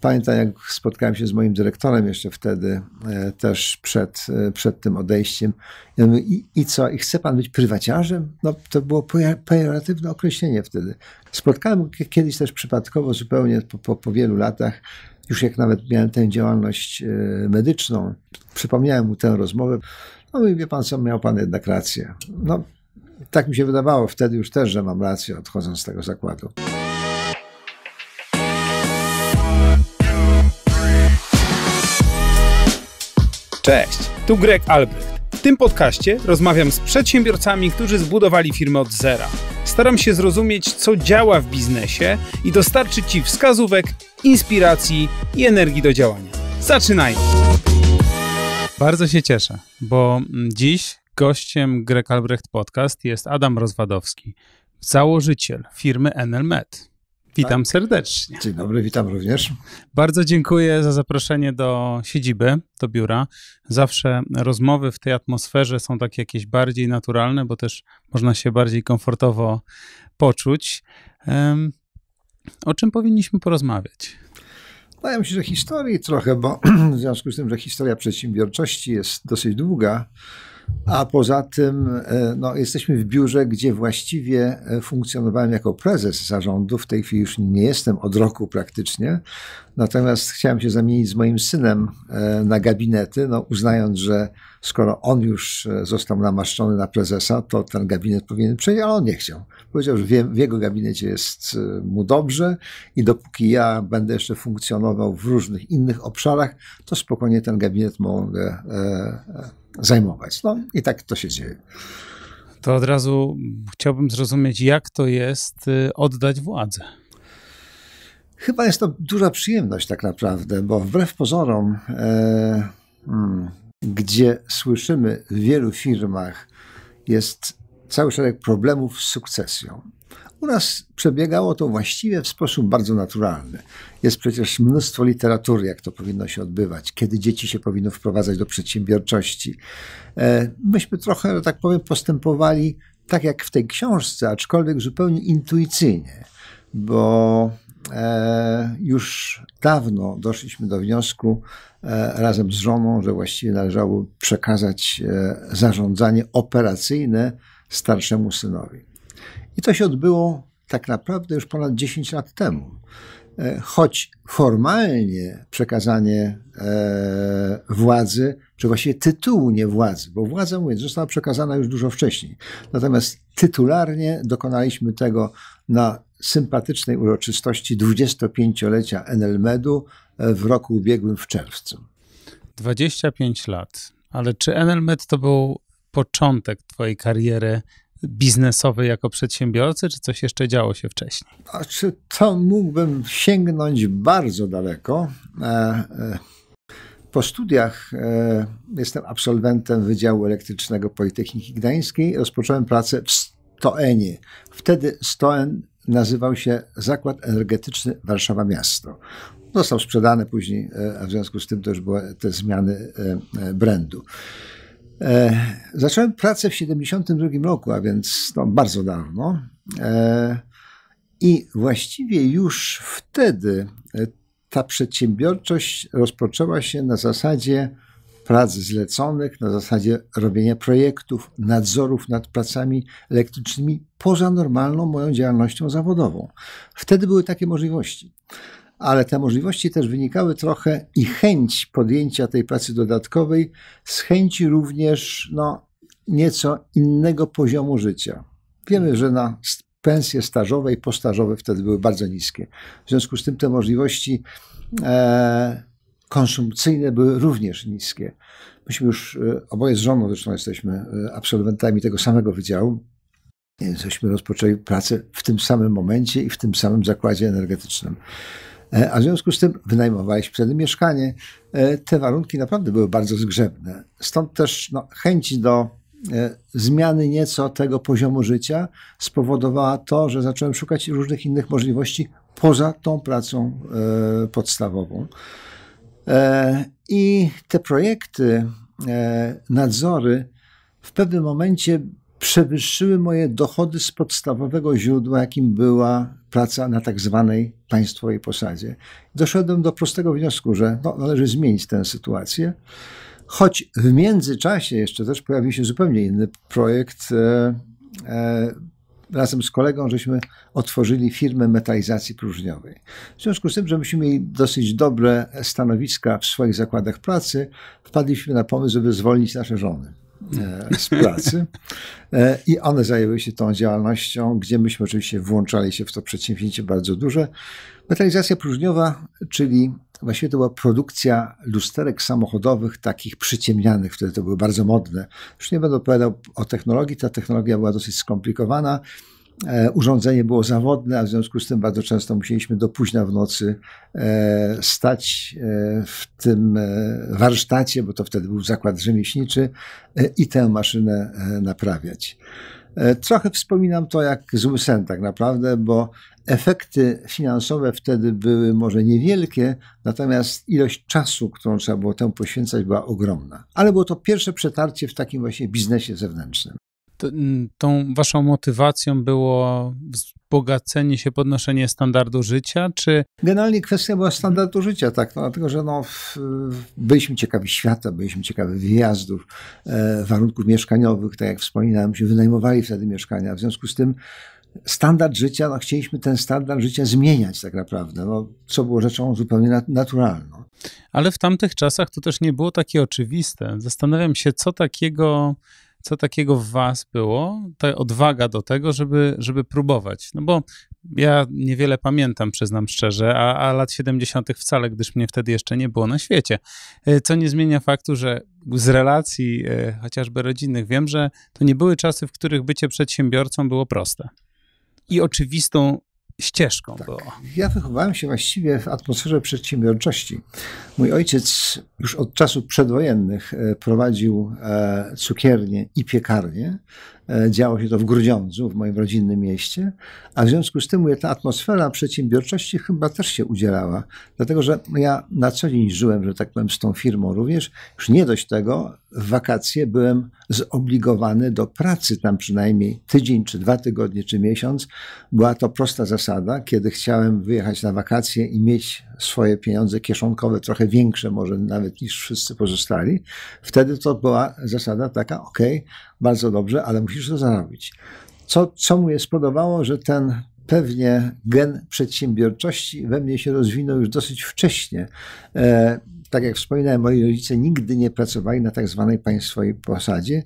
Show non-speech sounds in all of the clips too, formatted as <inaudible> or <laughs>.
Pamiętam, jak spotkałem się z moim dyrektorem jeszcze wtedy, e, też przed, e, przed tym odejściem. mówię, I, I co, i chce pan być prywaciarzem? No, to było pejoratywne określenie wtedy. Spotkałem kiedyś też przypadkowo, zupełnie po, po, po wielu latach, już jak nawet miałem tę działalność e, medyczną, przypomniałem mu tę rozmowę. No i wie pan co, miał pan jednak rację. No, tak mi się wydawało wtedy już też, że mam rację odchodząc z tego zakładu. Cześć, tu Greg Albrecht. W tym podcaście rozmawiam z przedsiębiorcami, którzy zbudowali firmę od zera. Staram się zrozumieć, co działa w biznesie i dostarczyć Ci wskazówek, inspiracji i energii do działania. Zaczynajmy! Bardzo się cieszę, bo dziś gościem Greg Albrecht Podcast jest Adam Rozwadowski, założyciel firmy Enelmed. Witam tak? serdecznie. Dzień dobry, witam również. Bardzo dziękuję za zaproszenie do siedziby, do biura. Zawsze rozmowy w tej atmosferze są takie jakieś bardziej naturalne, bo też można się bardziej komfortowo poczuć. Um, o czym powinniśmy porozmawiać? No ja myślę, że historii trochę, bo <clears throat> w związku z tym, że historia przedsiębiorczości jest dosyć długa, a poza tym e, no, jesteśmy w biurze, gdzie właściwie e, funkcjonowałem jako prezes zarządu. W tej chwili już nie jestem od roku praktycznie. Natomiast chciałem się zamienić z moim synem e, na gabinety, no, uznając, że skoro on już został namaszczony na prezesa, to ten gabinet powinien przejść, ale on nie chciał. Powiedział, że w jego gabinecie jest mu dobrze i dopóki ja będę jeszcze funkcjonował w różnych innych obszarach, to spokojnie ten gabinet mogę zajmować. No i tak to się dzieje. To od razu chciałbym zrozumieć, jak to jest y, oddać władzę. Chyba jest to duża przyjemność tak naprawdę, bo wbrew pozorom, e, mm, gdzie słyszymy w wielu firmach, jest cały szereg problemów z sukcesją. U nas przebiegało to właściwie w sposób bardzo naturalny. Jest przecież mnóstwo literatury, jak to powinno się odbywać, kiedy dzieci się powinno wprowadzać do przedsiębiorczości. E, myśmy trochę, że tak powiem, postępowali tak jak w tej książce, aczkolwiek zupełnie intuicyjnie, bo e, już dawno doszliśmy do wniosku e, razem z żoną, że właściwie należało przekazać zarządzanie operacyjne starszemu synowi. I to się odbyło tak naprawdę już ponad 10 lat temu. E, choć formalnie przekazanie e, władzy, czy właściwie tytułu nie władzy, bo władza, mówię została przekazana już dużo wcześniej. Natomiast tytularnie dokonaliśmy tego na sympatycznej uroczystości 25-lecia Enelmedu e, w roku ubiegłym w czerwcu. 25 lat. Ale czy Enelmed to był początek twojej kariery biznesowy jako przedsiębiorcy, czy coś jeszcze działo się wcześniej? Znaczy, to mógłbym sięgnąć bardzo daleko. E, e, po studiach e, jestem absolwentem Wydziału Elektrycznego Politechniki Gdańskiej. Rozpocząłem pracę w Stoenie. Wtedy Stoen nazywał się Zakład Energetyczny Warszawa Miasto. Został sprzedany później, a w związku z tym też były te zmiany brandu. E, zacząłem pracę w 1972 roku, a więc no, bardzo dawno. E, I właściwie już wtedy e, ta przedsiębiorczość rozpoczęła się na zasadzie prac zleconych, na zasadzie robienia projektów, nadzorów nad pracami elektrycznymi poza normalną moją działalnością zawodową. Wtedy były takie możliwości ale te możliwości też wynikały trochę i chęć podjęcia tej pracy dodatkowej, z chęci również no, nieco innego poziomu życia. Wiemy, że na pensje stażowe i postażowe wtedy były bardzo niskie. W związku z tym te możliwości e, konsumpcyjne były również niskie. Myśmy już e, oboje z żoną zresztą jesteśmy e, absolwentami tego samego wydziału. żeśmy rozpoczęli pracę w tym samym momencie i w tym samym zakładzie energetycznym. E, a w związku z tym wynajmowałeś wtedy mieszkanie. E, te warunki naprawdę były bardzo zgrzebne. Stąd też no, chęć do e, zmiany nieco tego poziomu życia spowodowała to, że zacząłem szukać różnych innych możliwości poza tą pracą podstawową. I te projekty, nadzory w pewnym momencie przewyższyły moje dochody z podstawowego źródła, jakim była praca na tak zwanej państwowej posadzie. Doszedłem do prostego wniosku, że no, należy zmienić tę sytuację. Choć w międzyczasie jeszcze też pojawił się zupełnie inny projekt. E, e, razem z kolegą żeśmy otworzyli firmę metalizacji próżniowej. W związku z tym, że myśmy mieli dosyć dobre stanowiska w swoich zakładach pracy, wpadliśmy na pomysł, żeby zwolnić nasze żony. E, z pracy e, i one zajęły się tą działalnością, gdzie myśmy oczywiście włączali się w to przedsięwzięcie bardzo duże. Metalizacja próżniowa, czyli właściwie to była produkcja lusterek samochodowych, takich przyciemnianych, wtedy to były bardzo modne. Już nie będę opowiadał o technologii, ta technologia była dosyć skomplikowana. E, urządzenie było zawodne, a w związku z tym bardzo często musieliśmy do późna w nocy e, stać e, w tym warsztacie, bo to wtedy był zakład rzemieślniczy, i tę maszynę naprawiać. Trochę wspominam to jak zły sen, tak naprawdę, bo efekty finansowe wtedy były może niewielkie, natomiast ilość czasu, którą trzeba było temu poświęcać, była ogromna. Ale było to pierwsze przetarcie w takim właśnie biznesie zewnętrznym tą waszą motywacją było wzbogacenie się, podnoszenie standardu życia, czy... Generalnie kwestia była standardu życia, tak, no, dlatego, że no, byliśmy ciekawi świata, byliśmy ciekawi wyjazdów, e, warunków mieszkaniowych, tak jak wspominałem, się wynajmowali wtedy mieszkania, w związku z tym standard życia, no chcieliśmy ten standard życia zmieniać tak naprawdę, no, co było rzeczą zupełnie naturalną. Ale w tamtych czasach to też nie było takie oczywiste. Zastanawiam się, co takiego co takiego w was było, ta odwaga do tego, żeby, żeby próbować? No bo ja niewiele pamiętam, przyznam szczerze, a, a lat 70. wcale, gdyż mnie wtedy jeszcze nie było na świecie. E, co nie zmienia faktu, że z relacji e, chociażby rodzinnych wiem, że to nie były czasy, w których bycie przedsiębiorcą było proste. I oczywistą ścieżką tak. było. Ja wychowałem się właściwie w atmosferze przedsiębiorczości. Mój ojciec już od czasów przedwojennych e, prowadził e, cukiernię i piekarnię E, działo się to w Grudziądzu, w moim rodzinnym mieście, a w związku z tym mówię, ta atmosfera przedsiębiorczości chyba też się udzielała, dlatego że ja na co dzień żyłem, że tak powiem, z tą firmą również. Już nie dość tego, w wakacje byłem zobligowany do pracy tam przynajmniej tydzień, czy dwa tygodnie, czy miesiąc. Była to prosta zasada, kiedy chciałem wyjechać na wakacje i mieć swoje pieniądze kieszonkowe, trochę większe może nawet niż wszyscy pozostali, wtedy to była zasada taka, ok, bardzo dobrze, ale musisz to zarobić. Co, co mu je spodobało, że ten pewnie gen przedsiębiorczości we mnie się rozwinął już dosyć wcześnie. E, tak jak wspominałem, moi rodzice nigdy nie pracowali na tak zwanej państwowej posadzie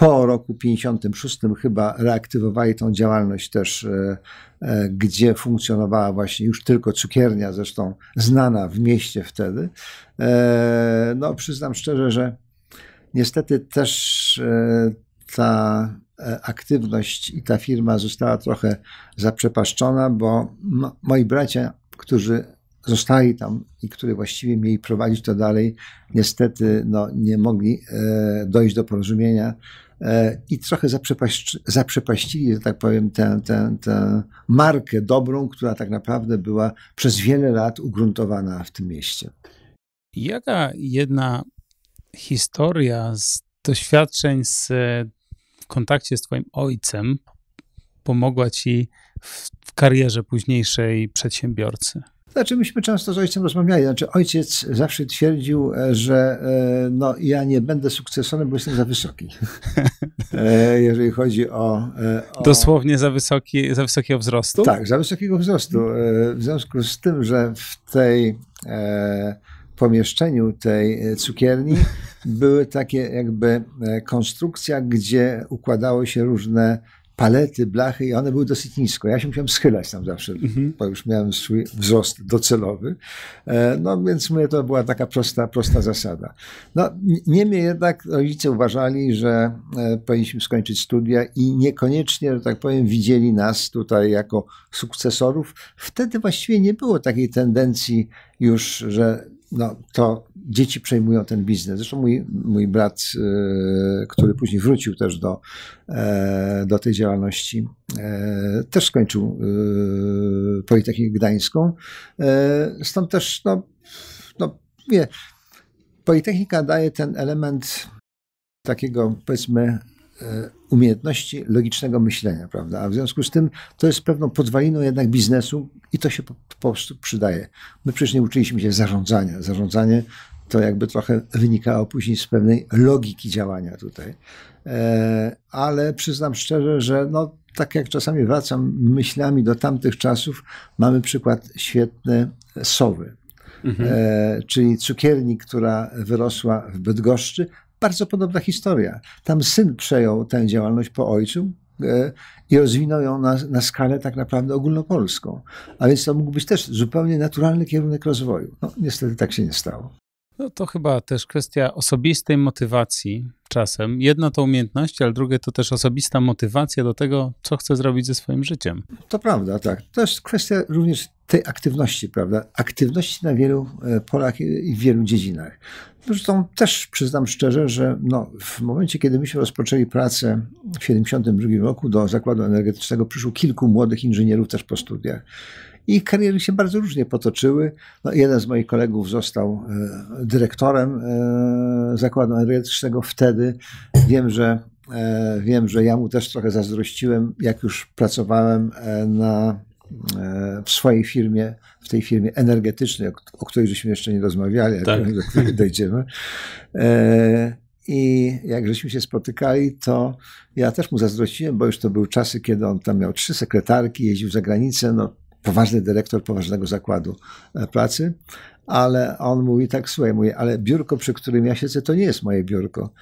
po roku 1956 chyba reaktywowali tą działalność też, e, e, gdzie funkcjonowała właśnie już tylko cukiernia, zresztą znana w mieście wtedy. E, no przyznam szczerze, że niestety też ta aktywność i ta firma została trochę zaprzepaszczona, bo moi bracia, którzy zostali tam i którzy właściwie mieli prowadzić to dalej, niestety no, nie mogli dojść do porozumienia E, i trochę zaprzepaści, zaprzepaścili, że tak powiem, tę, tę, tę markę dobrą, która tak naprawdę była przez wiele lat ugruntowana w tym mieście. Jaka jedna historia z doświadczeń z, e, w kontakcie z Twoim ojcem pomogła Ci w karierze późniejszej przedsiębiorcy? Znaczy, myśmy często z ojcem rozmawiali. Znaczy, ojciec zawsze twierdził, e, że e, no, ja nie będę sukcesorem, bo jestem za wysoki. <laughs> E, jeżeli chodzi o, o, Dosłownie za, wysoki, za wysokiego wzrostu? Tak, za wysokiego wzrostu. W związku z tym, że w tej pomieszczeniu tej cukierni <laughs> były takie jakby konstrukcja, gdzie układały się różne palety, blachy i one były dosyć nisko. Ja się musiałem schylać tam zawsze, mhm. bo już miałem swój wzrost docelowy. E, no więc mnie to była taka prosta, prosta zasada. No, niemniej jednak rodzice uważali, że e, powinniśmy skończyć studia i niekoniecznie, że tak powiem, widzieli nas tutaj jako sukcesorów. Wtedy właściwie nie było takiej tendencji już, że no, to dzieci przejmują ten biznes. Zresztą mój, mój brat, e, który później wrócił też do, e, do tej działalności, e, też skończył Politechnikę Gdańską. Stąd też, no, no wie, Politechnika daje ten element takiego, powiedzmy, umiejętności logicznego myślenia, prawda? A w związku z tym to jest pewną podwaliną jednak biznesu i to się po, po prostu przydaje. My przecież nie uczyliśmy się zarządzania. Zarządzanie to jakby trochę wynikało później z pewnej logiki działania tutaj. E, ale przyznam szczerze, że no, tak jak czasami wracam myślami do tamtych czasów, mamy przykład świetny sowy. Mhm. E, czyli cukierni, która wyrosła w Bydgoszczy, bardzo podobna historia. Tam syn przejął tę działalność po ojcu e, i rozwinął ją na, na skalę tak naprawdę ogólnopolską. A więc to mógł być też zupełnie naturalny kierunek rozwoju. No, niestety tak się nie stało. No to chyba też kwestia osobistej motywacji czasem. Jedno to umiejętności, ale drugie to też osobista motywacja do tego, co chcę zrobić ze swoim życiem. To prawda, tak. To jest kwestia również tej aktywności, prawda? Aktywności na wielu e, polach i w wielu dziedzinach. Zresztą też przyznam szczerze, że no, w momencie, kiedy myśmy rozpoczęli pracę w 1972 roku do Zakładu Energetycznego, przyszło kilku młodych inżynierów też po studiach i ich kariery się bardzo różnie potoczyły. No, jeden z moich kolegów został e, dyrektorem e, zakładu energetycznego wtedy. Wiem, że e, wiem, że ja mu też trochę zazdrościłem, jak już pracowałem na, w swojej firmie, w tej firmie energetycznej, o, o której żeśmy jeszcze nie rozmawiali, tak. jak do której dojdziemy. I jak żeśmy się spotykali, to ja też mu zazdrościłem, bo już to były czasy, kiedy on tam miał trzy sekretarki, jeździł za granicę. No, poważny dyrektor poważnego zakładu e, pracy, ale on mówi tak, słuchaj, mówi, ale biurko, przy którym ja siedzę, to nie jest moje biurko.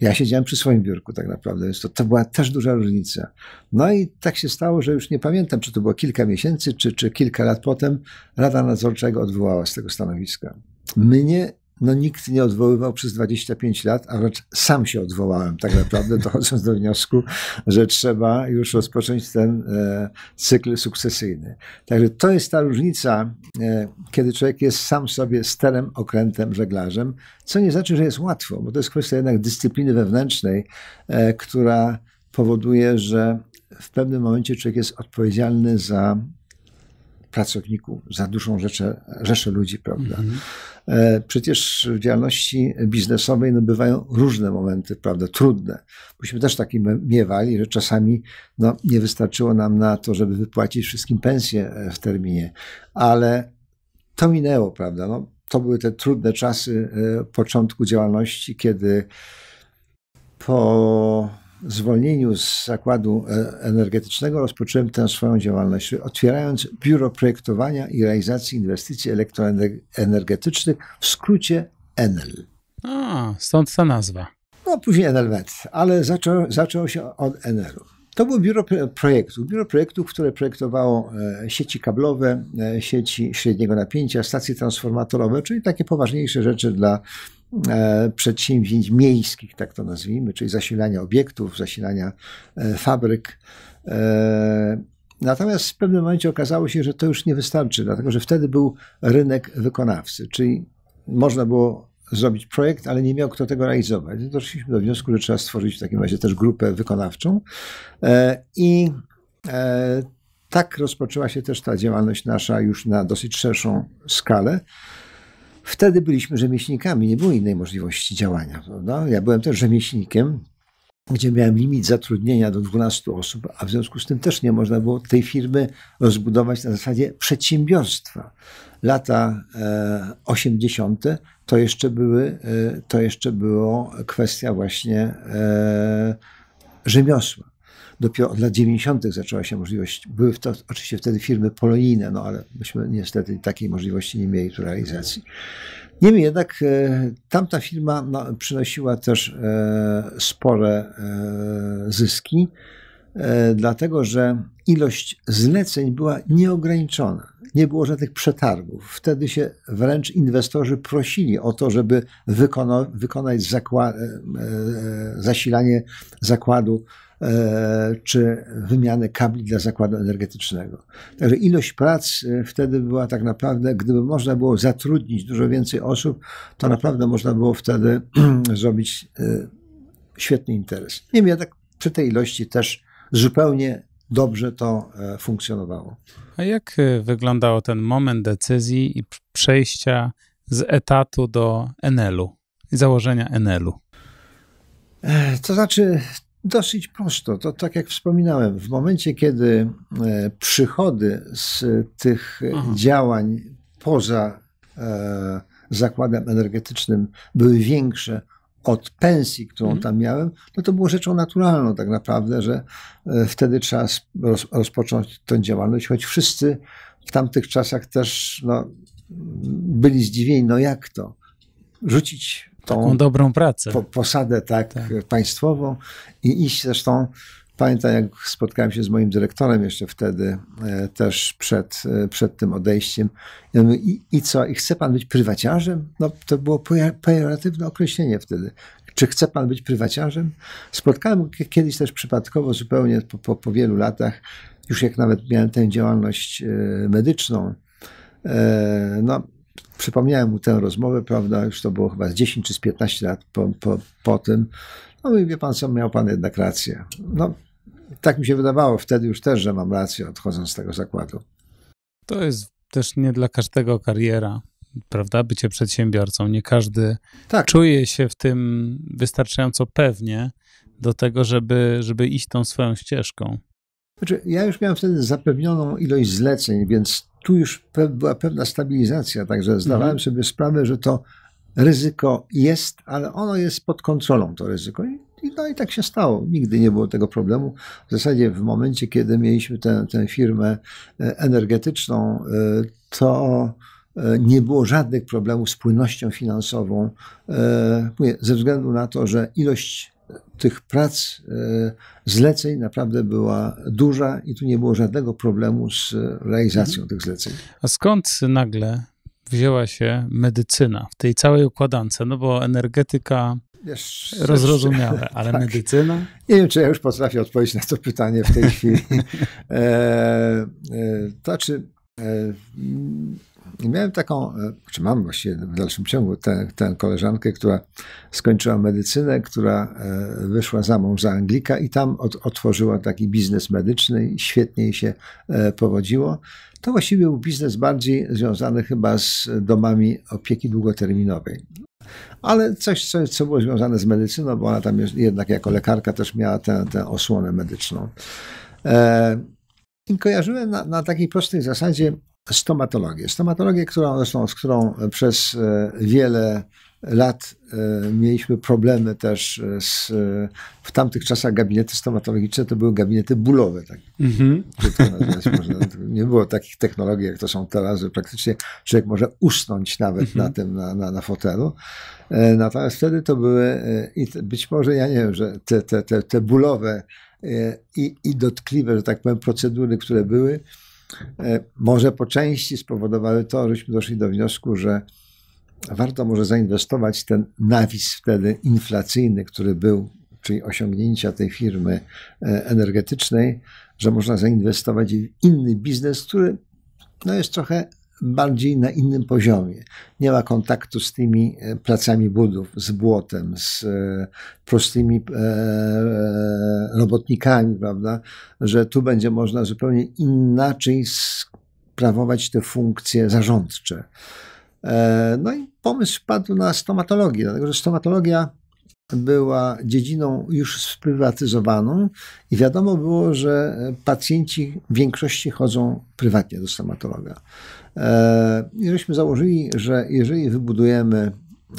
Ja siedziałem przy swoim biurku tak naprawdę, więc to, to była też duża różnica. No i tak się stało, że już nie pamiętam, czy to było kilka miesięcy, czy, czy kilka lat potem, Rada Nadzorczego odwołała z tego stanowiska. Mnie no nikt nie odwoływał przez 25 lat, a wręcz sam się odwołałem tak naprawdę, <laughs> dochodząc do wniosku, że trzeba już rozpocząć ten e, cykl sukcesyjny. Także to jest ta różnica, e, kiedy człowiek jest sam sobie sterem, okrętem, żeglarzem, co nie znaczy, że jest łatwo, bo to jest kwestia jednak dyscypliny wewnętrznej, e, która powoduje, że w pewnym momencie człowiek jest odpowiedzialny za pracowników, za dużą rzeszę, rzeszę ludzi, prawda? Mm-hmm. Przecież w działalności biznesowej no, bywają różne momenty, prawda, trudne. Myśmy też taki miewali, że czasami no, nie wystarczyło nam na to, żeby wypłacić wszystkim pensję e, w terminie, ale to minęło, prawda? No, to były te trudne czasy e, początku działalności, kiedy po zwolnieniu z zakładu e, energetycznego rozpocząłem tę swoją działalność, otwierając biuro projektowania i realizacji inwestycji elektroenergetycznych, w skrócie Enel. A, stąd ta nazwa. No, później Enelmet, ale zaczą, zaczął się od Eneru. To było biuro projektów. Biuro projektów, które projektowało e, sieci kablowe, e, sieci średniego napięcia, stacje transformatorowe, czyli takie poważniejsze rzeczy dla e, przedsięwzięć miejskich, tak to nazwijmy, czyli zasilania obiektów, zasilania fabryk. Natomiast w pewnym momencie okazało się, że to już nie wystarczy, dlatego że wtedy był rynek wykonawcy, czyli można było zrobić projekt, ale nie miał kto tego realizować. Doszliśmy do wniosku, że trzeba stworzyć w takim razie też grupę wykonawczą e, i e, tak rozpoczęła się też ta działalność nasza już na dosyć szerszą skalę. Wtedy byliśmy rzemieślnikami, nie było innej możliwości działania. Prawda? Ja byłem też rzemieślnikiem, gdzie miałem limit zatrudnienia do 12 osób, a w związku z tym też nie można było tej firmy rozbudować na zasadzie przedsiębiorstwa. Lata 80. E, to jeszcze, były, e, to jeszcze było kwestia właśnie e, rzemiosła. Dopiero od lat 90. zaczęła się możliwość, były to oczywiście wtedy firmy polonijne, no ale myśmy niestety takiej możliwości nie mieli realizacji. Niemniej jednak e, tamta firma no, przynosiła też e, spore e, zyski, dlatego że ilość zleceń była nieograniczona. Nie było żadnych przetargów. Wtedy się wręcz inwestorzy prosili o to, żeby wykona- wykonać zakła- zasilanie zakładu E, czy wymianę kabli dla zakładu energetycznego. Także ilość prac e, wtedy była tak naprawdę, gdyby można było zatrudnić dużo więcej osób, to tak. naprawdę można było wtedy <clears throat> zrobić e, świetny interes. Niemniej jednak przy tej ilości też zupełnie dobrze to funkcjonowało. A jak wyglądał ten moment decyzji i przejścia z etatu do Enelu i założenia Enelu? To znaczy, Dosyć prosto. To tak jak wspominałem, w momencie, kiedy e, przychody z tych Aha. Mhm. działań poza e, zakładem energetycznym były większe od pensji, którą mhm. tam miałem, no to było rzeczą naturalną tak naprawdę, że e, wtedy trzeba rozpocząć tę działalność, choć wszyscy w tamtych czasach też no, byli zdziwieni, no jak to? Rzucić tą dobrą pracę. Po, posadę tak, tak, państwową i iść zresztą. Pamiętam, jak spotkałem się z moim dyrektorem jeszcze wtedy, e, też przed, e, przed tym odejściem. I, I co, i chce pan być prywaciarzem? No to było pejoratywne określenie wtedy. Czy chce pan być prywaciarzem? Spotkałem kiedyś też przypadkowo, zupełnie po, po, po wielu latach, już jak nawet miałem tę działalność e, medyczną, e, no, przypomniałem mu tę rozmowę, prawda, już to było chyba z 10 czy z 15 lat po, po, po tym. No i wie pan co, miał pan jednak rację. No, tak mi się wydawało wtedy już też, że mam rację odchodząc z tego zakładu. To jest też nie dla każdego kariera, prawda, bycie przedsiębiorcą. Nie każdy tak. czuje się w tym wystarczająco pewnie do tego, żeby, żeby iść tą swoją ścieżką. Znaczy, ja już miałem wtedy zapewnioną ilość zleceń, więc tu już była pewna stabilizacja, także zdawałem mhm. sobie sprawę, że to ryzyko jest, ale ono jest pod kontrolą, to ryzyko. I, no i tak się stało. Nigdy nie było tego problemu. W zasadzie w momencie, kiedy mieliśmy tę, tę firmę e, energetyczną, e, to e, nie było żadnych problemów z płynnością finansową, ze względu na to, że ilość tych prac, e, zleceń naprawdę była duża i tu nie było żadnego problemu z realizacją mhm. tych zleceń. A skąd nagle wzięła się medycyna w tej całej układance? No bo energetyka Wiesz, rozrozumiałe, <laughs> ale tak. medycyna? Nie wiem, czy ja już potrafię odpowiedzieć na to pytanie w tej chwili. <laughs> E, e, to czy znaczy, e, i miałem taką, e, czy mam właściwie w dalszym ciągu tę, tę koleżankę, która skończyła medycynę, która e, wyszła za mąż za Anglika i tam od, otworzyła taki biznes medyczny i świetnie jej się e, powodziło. To właściwie był biznes bardziej związany chyba z domami opieki długoterminowej ale coś, co, co, było związane z medycyną, bo ona tam jednak jako lekarka też miała tę, tę osłonę medyczną. E, I kojarzyłem na, na, takiej prostej zasadzie stomatologię. Stomatologię, którą, zresztą, z którą e, przez e, wiele e, lat mieliśmy problemy też z, w tamtych czasach gabinety stomatologiczne to były gabinety bólowe. Tak. Mm-hmm. <laughs> Nie było takich technologii, jak to są teraz, że praktycznie człowiek może usnąć nawet mm-hmm. na tym, na, na, na fotelu. Natomiast wtedy to były, i być może, ja nie wiem, że te, te, te, te bólowe i, i dotkliwe, że tak powiem, procedury, które były, E, może po części spowodowały to, żeśmy doszli do wniosku, że warto może zainwestować ten nawis wtedy inflacyjny, który był, czyli osiągnięcia tej firmy e, energetycznej, że można zainwestować w inny biznes, który no, jest trochę bardziej na innym poziomie. Nie ma kontaktu z tymi e, placami budów, z błotem, z e, prostymi e, robotnikami, prawda? Że tu będzie można zupełnie inaczej sprawować te funkcje zarządcze. No i pomysł padł na stomatologię, dlatego że stomatologia była dziedziną już sprywatyzowaną i wiadomo było, że pacjenci w większości chodzą prywatnie do stomatologa. E, I żeśmy założyli, że jeżeli wybudujemy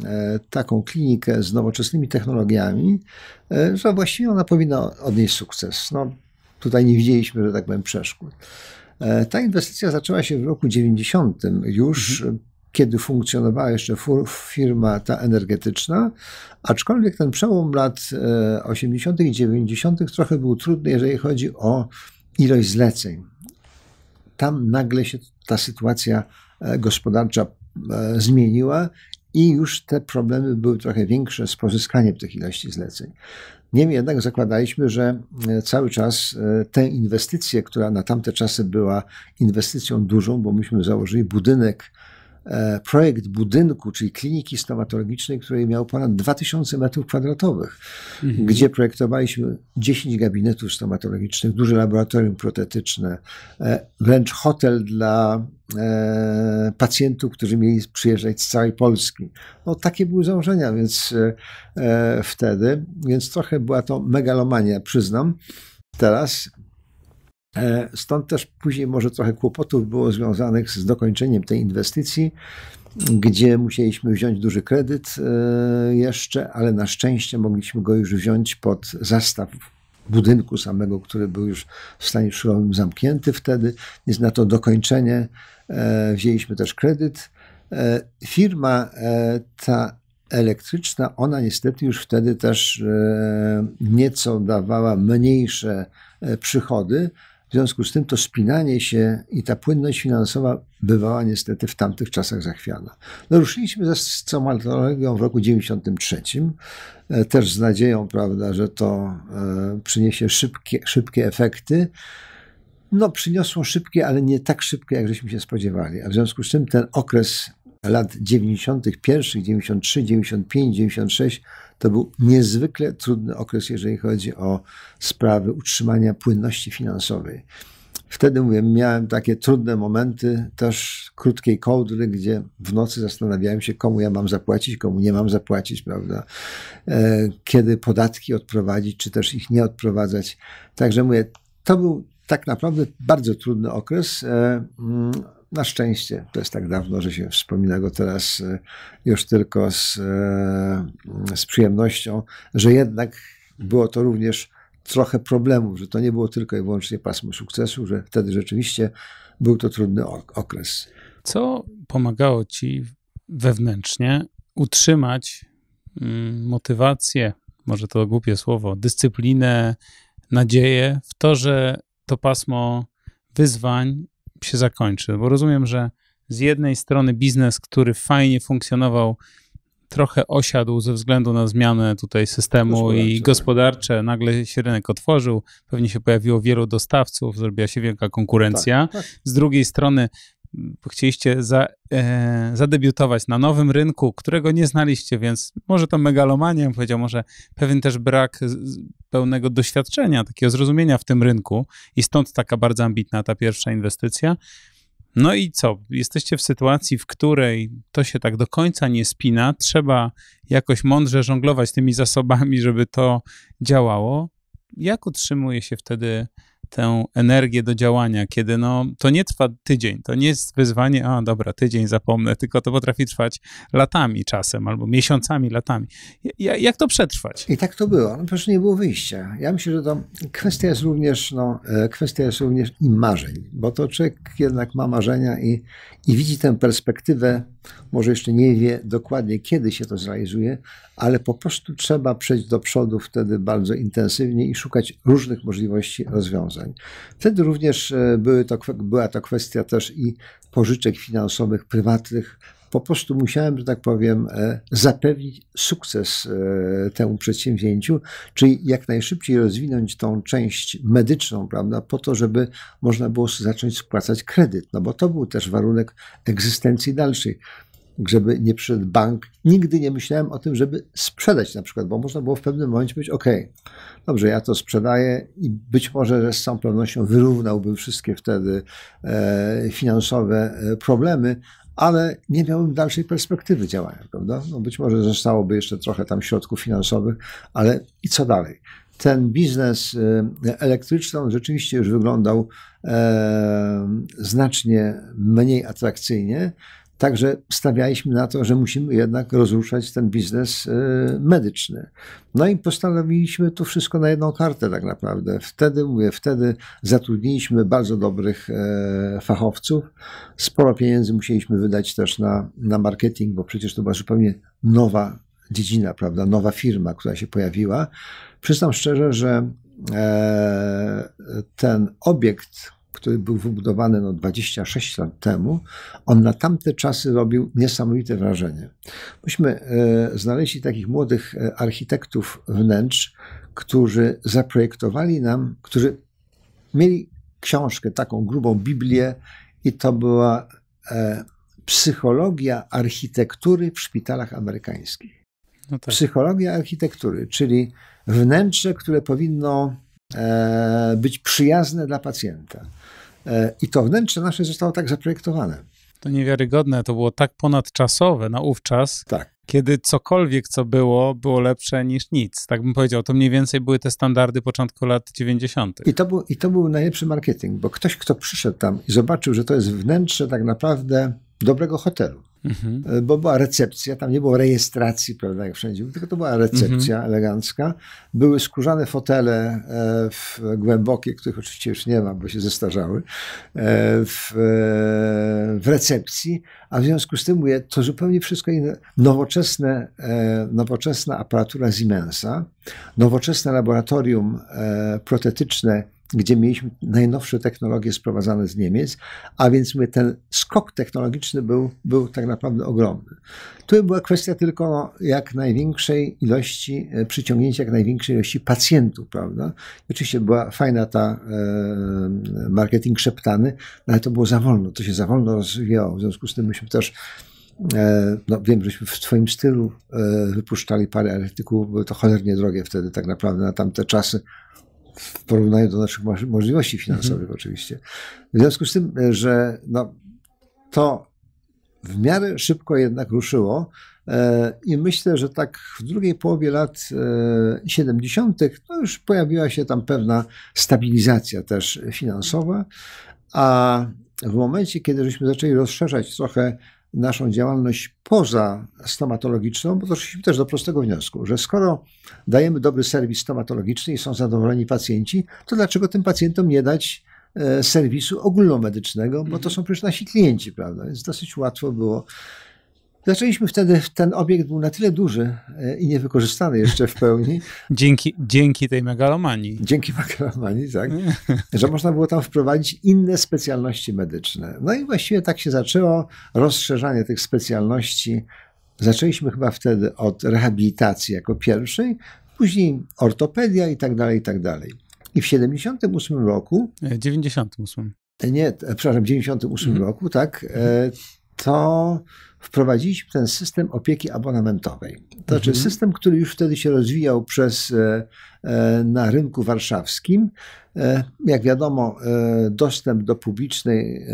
e, taką klinikę z nowoczesnymi technologiami, e, że właściwie ona powinna odnieść sukces. No, tutaj nie widzieliśmy, że tak powiem, przeszkód. Ta inwestycja zaczęła się w roku 90 już mhm kiedy funkcjonowała jeszcze firma ta energetyczna, aczkolwiek ten przełom lat 80. E, i 90. trochę był trudny, jeżeli chodzi o ilość zleceń. Tam nagle się ta sytuacja e, gospodarcza e, zmieniła i już te problemy były trochę większe z pozyskaniem tych ilości zleceń. Niemniej jednak zakładaliśmy, że cały czas tę inwestycję, która na tamte czasy była inwestycją dużą, bo myśmy założyli budynek E, projekt budynku, czyli kliniki stomatologicznej, której miał ponad 2000 metrów kwadratowych, mhm. gdzie projektowaliśmy 10 gabinetów stomatologicznych, duże laboratorium protetyczne, e, wręcz hotel dla e, pacjentów, którzy mieli przyjeżdżać z całej Polski. No, takie były założenia więc wtedy, więc trochę była to megalomania, przyznam teraz, E, stąd też później może trochę kłopotów było związanych z dokończeniem tej inwestycji, gdzie musieliśmy wziąć duży kredyt e, jeszcze, ale na szczęście mogliśmy go już wziąć pod zastaw budynku samego, który był już w stanie szurowym zamknięty wtedy, więc na to dokończenie e, wzięliśmy też kredyt. Firma ta elektryczna, ona niestety już wtedy też nieco dawała mniejsze przychody, w związku z tym to spinanie się i ta płynność finansowa bywała niestety w tamtych czasach zachwiana. No ruszyliśmy z stomatologią w roku 93, e, też z nadzieją, prawda, że to e, przyniesie szybkie, szybkie efekty. No przyniosło szybkie, ale nie tak szybkie, jak żeśmy się spodziewali. A w związku z tym ten okres lat 91., 93, 95, 96 to był niezwykle trudny okres, jeżeli chodzi o sprawy utrzymania płynności finansowej. Wtedy mówię, miałem takie trudne momenty też krótkiej kołdry, gdzie w nocy zastanawiałem się, komu ja mam zapłacić, komu nie mam zapłacić, prawda? E, kiedy podatki odprowadzić, czy też ich nie odprowadzać. Także mówię, to był tak naprawdę bardzo trudny okres. E, mm, na szczęście, to jest tak dawno, że się wspomina go teraz e, już tylko z, e, z przyjemnością, że jednak było to również trochę problemów, że to nie było tylko i wyłącznie pasmo sukcesu, że wtedy rzeczywiście był to trudny okres. Co pomagało ci wewnętrznie utrzymać mm, motywację, może to głupie słowo, dyscyplinę, nadzieję w to, że to pasmo wyzwań się zakończy? Bo rozumiem, że z jednej strony biznes, który fajnie funkcjonował, trochę osiadł ze względu na zmianę tutaj systemu gospodarcze, i gospodarcze. Tak. Nagle się rynek otworzył, pewnie się pojawiło wielu dostawców, zrobiła się wielka konkurencja. Tak, tak. Z drugiej strony chcieliście za, e, zadebiutować na nowym rynku, którego nie znaliście, więc może to megalomania, bym powiedział, może pewien też brak pełnego doświadczenia, takiego zrozumienia w tym rynku i stąd taka bardzo ambitna ta pierwsza inwestycja. No i co? Jesteście w sytuacji, w której to się tak do końca nie spina, trzeba jakoś mądrze żonglować tymi zasobami, żeby to działało. Jak utrzymuje się wtedy tę energię do działania, kiedy no, to nie trwa tydzień, to nie jest wyzwanie, a dobra, tydzień zapomnę, tylko to potrafi trwać latami czasem albo miesiącami, latami. Ja, jak to przetrwać? I tak to było. No, prostu nie było wyjścia. Ja myślę, że to kwestia jest również, no, e, kwestia jest również i marzeń, bo to człowiek jednak ma marzenia i, i widzi tę perspektywę, może jeszcze nie wie dokładnie, kiedy się to zrealizuje, ale po prostu trzeba przejść do przodu wtedy bardzo intensywnie i szukać różnych możliwości rozwiązań zobowiązań. Wtedy również e, były to, była to kwestia też i pożyczek finansowych, prywatnych. Po prostu musiałem, że tak powiem, e, zapewnić sukces e, temu przedsięwzięciu, czyli jak najszybciej rozwinąć tą część medyczną, prawda, po to, żeby można było zacząć spłacać kredyt, no bo to był też warunek egzystencji dalszej żeby nie przyszedł bank. Nigdy nie myślałem o tym, żeby sprzedać na przykład, bo można było w pewnym momencie być OK, dobrze, ja to sprzedaję i być może że z całą pewnością wyrównałbym wszystkie wtedy e, finansowe e, problemy, ale nie miałbym dalszej perspektywy działania, prawda? No być może zostałoby jeszcze trochę tam środków finansowych, ale i co dalej? Ten biznes e, elektryczny on rzeczywiście już wyglądał e, znacznie mniej atrakcyjnie. Także stawialiśmy na to, że musimy jednak rozruszać ten biznes e, medyczny. No i postanowiliśmy to wszystko na jedną kartę tak naprawdę. Wtedy, mówię, wtedy zatrudniliśmy bardzo dobrych e, fachowców. Sporo pieniędzy musieliśmy wydać też na, na marketing, bo przecież to była zupełnie nowa dziedzina, prawda, nowa firma, która się pojawiła. Przyznam szczerze, że e, ten obiekt, który był wybudowany no 26 lat temu, on na tamte czasy robił niesamowite wrażenie. Myśmy e, znaleźli takich młodych e, architektów wnętrz, którzy zaprojektowali nam, którzy mieli książkę, taką grubą Biblię, i to była e, psychologia architektury w szpitalach amerykańskich. No tak. Psychologia architektury, czyli wnętrze, które powinno E, być przyjazne dla pacjenta. E, I to wnętrze nasze zostało tak zaprojektowane. To niewiarygodne, to było tak ponadczasowe naówczas, tak. kiedy cokolwiek, co było, było lepsze niż nic. Tak bym powiedział, to mniej więcej były te standardy początku lat 90. I to był, i to był najlepszy marketing, bo ktoś, kto przyszedł tam i zobaczył, że to jest wnętrze tak naprawdę dobrego hotelu, Mhm. E, bo była recepcja, tam nie było rejestracji, prawda, jak wszędzie, tylko to była recepcja mhm. elegancka. Były skórzane fotele e, w głębokie, których oczywiście już nie ma, bo się zestarzały, e, w, w recepcji, a w związku z tym mówię, to zupełnie wszystko inne. Nowoczesne, nowoczesna aparatura Siemensa, nowoczesne laboratorium protetyczne, gdzie mieliśmy najnowsze technologie sprowadzane z Niemiec, a więc my ten skok technologiczny był, był tak naprawdę ogromny. Tu była kwestia tylko no, jak największej ilości, e, przyciągnięcia jak największej ilości pacjentów, prawda? Oczywiście była fajna ta e, marketing szeptany, no, ale to było za wolno, to się za wolno rozwijało, w związku z tym myśmy też e, no wiem, żeśmy w Twoim stylu e, wypuszczali parę artykułów, były to cholernie drogie wtedy tak naprawdę na tamte czasy w porównaniu do naszych możliwości mhm. finansowych mhm. oczywiście. W związku z tym, e, że no, to w miarę szybko jednak ruszyło e, i myślę, że tak w drugiej połowie lat 70. E, no już pojawiła się tam pewna stabilizacja też finansowa, a w momencie, kiedy żeśmy zaczęli rozszerzać trochę naszą działalność poza stomatologiczną, bo doszliśmy też do prostego wniosku, że skoro dajemy dobry serwis stomatologiczny i są zadowoleni pacjenci, to dlaczego tym pacjentom nie dać e, serwisu ogólnomedycznego, bo to mhm. są przecież nasi klienci, prawda? Więc dosyć łatwo było Zaczęliśmy wtedy, ten obiekt był na tyle duży e, i niewykorzystany jeszcze w pełni. <laughs> dzięki, dzięki tej megalomanii. Dzięki megalomanii, tak. <laughs> że można było tam wprowadzić inne specjalności medyczne. No i właściwie tak się zaczęło rozszerzanie tych specjalności. Zaczęliśmy chyba wtedy od rehabilitacji jako pierwszej, później ortopedia i tak dalej, i tak dalej. I w 78 roku... 98. E, e, nie, przepraszam, w 98 mhm. roku, tak, to wprowadziliśmy ten system opieki abonamentowej. To znaczy mhm. system, który już wtedy się rozwijał przez, e, e, na rynku warszawskim. E, jak wiadomo, dostęp do publicznej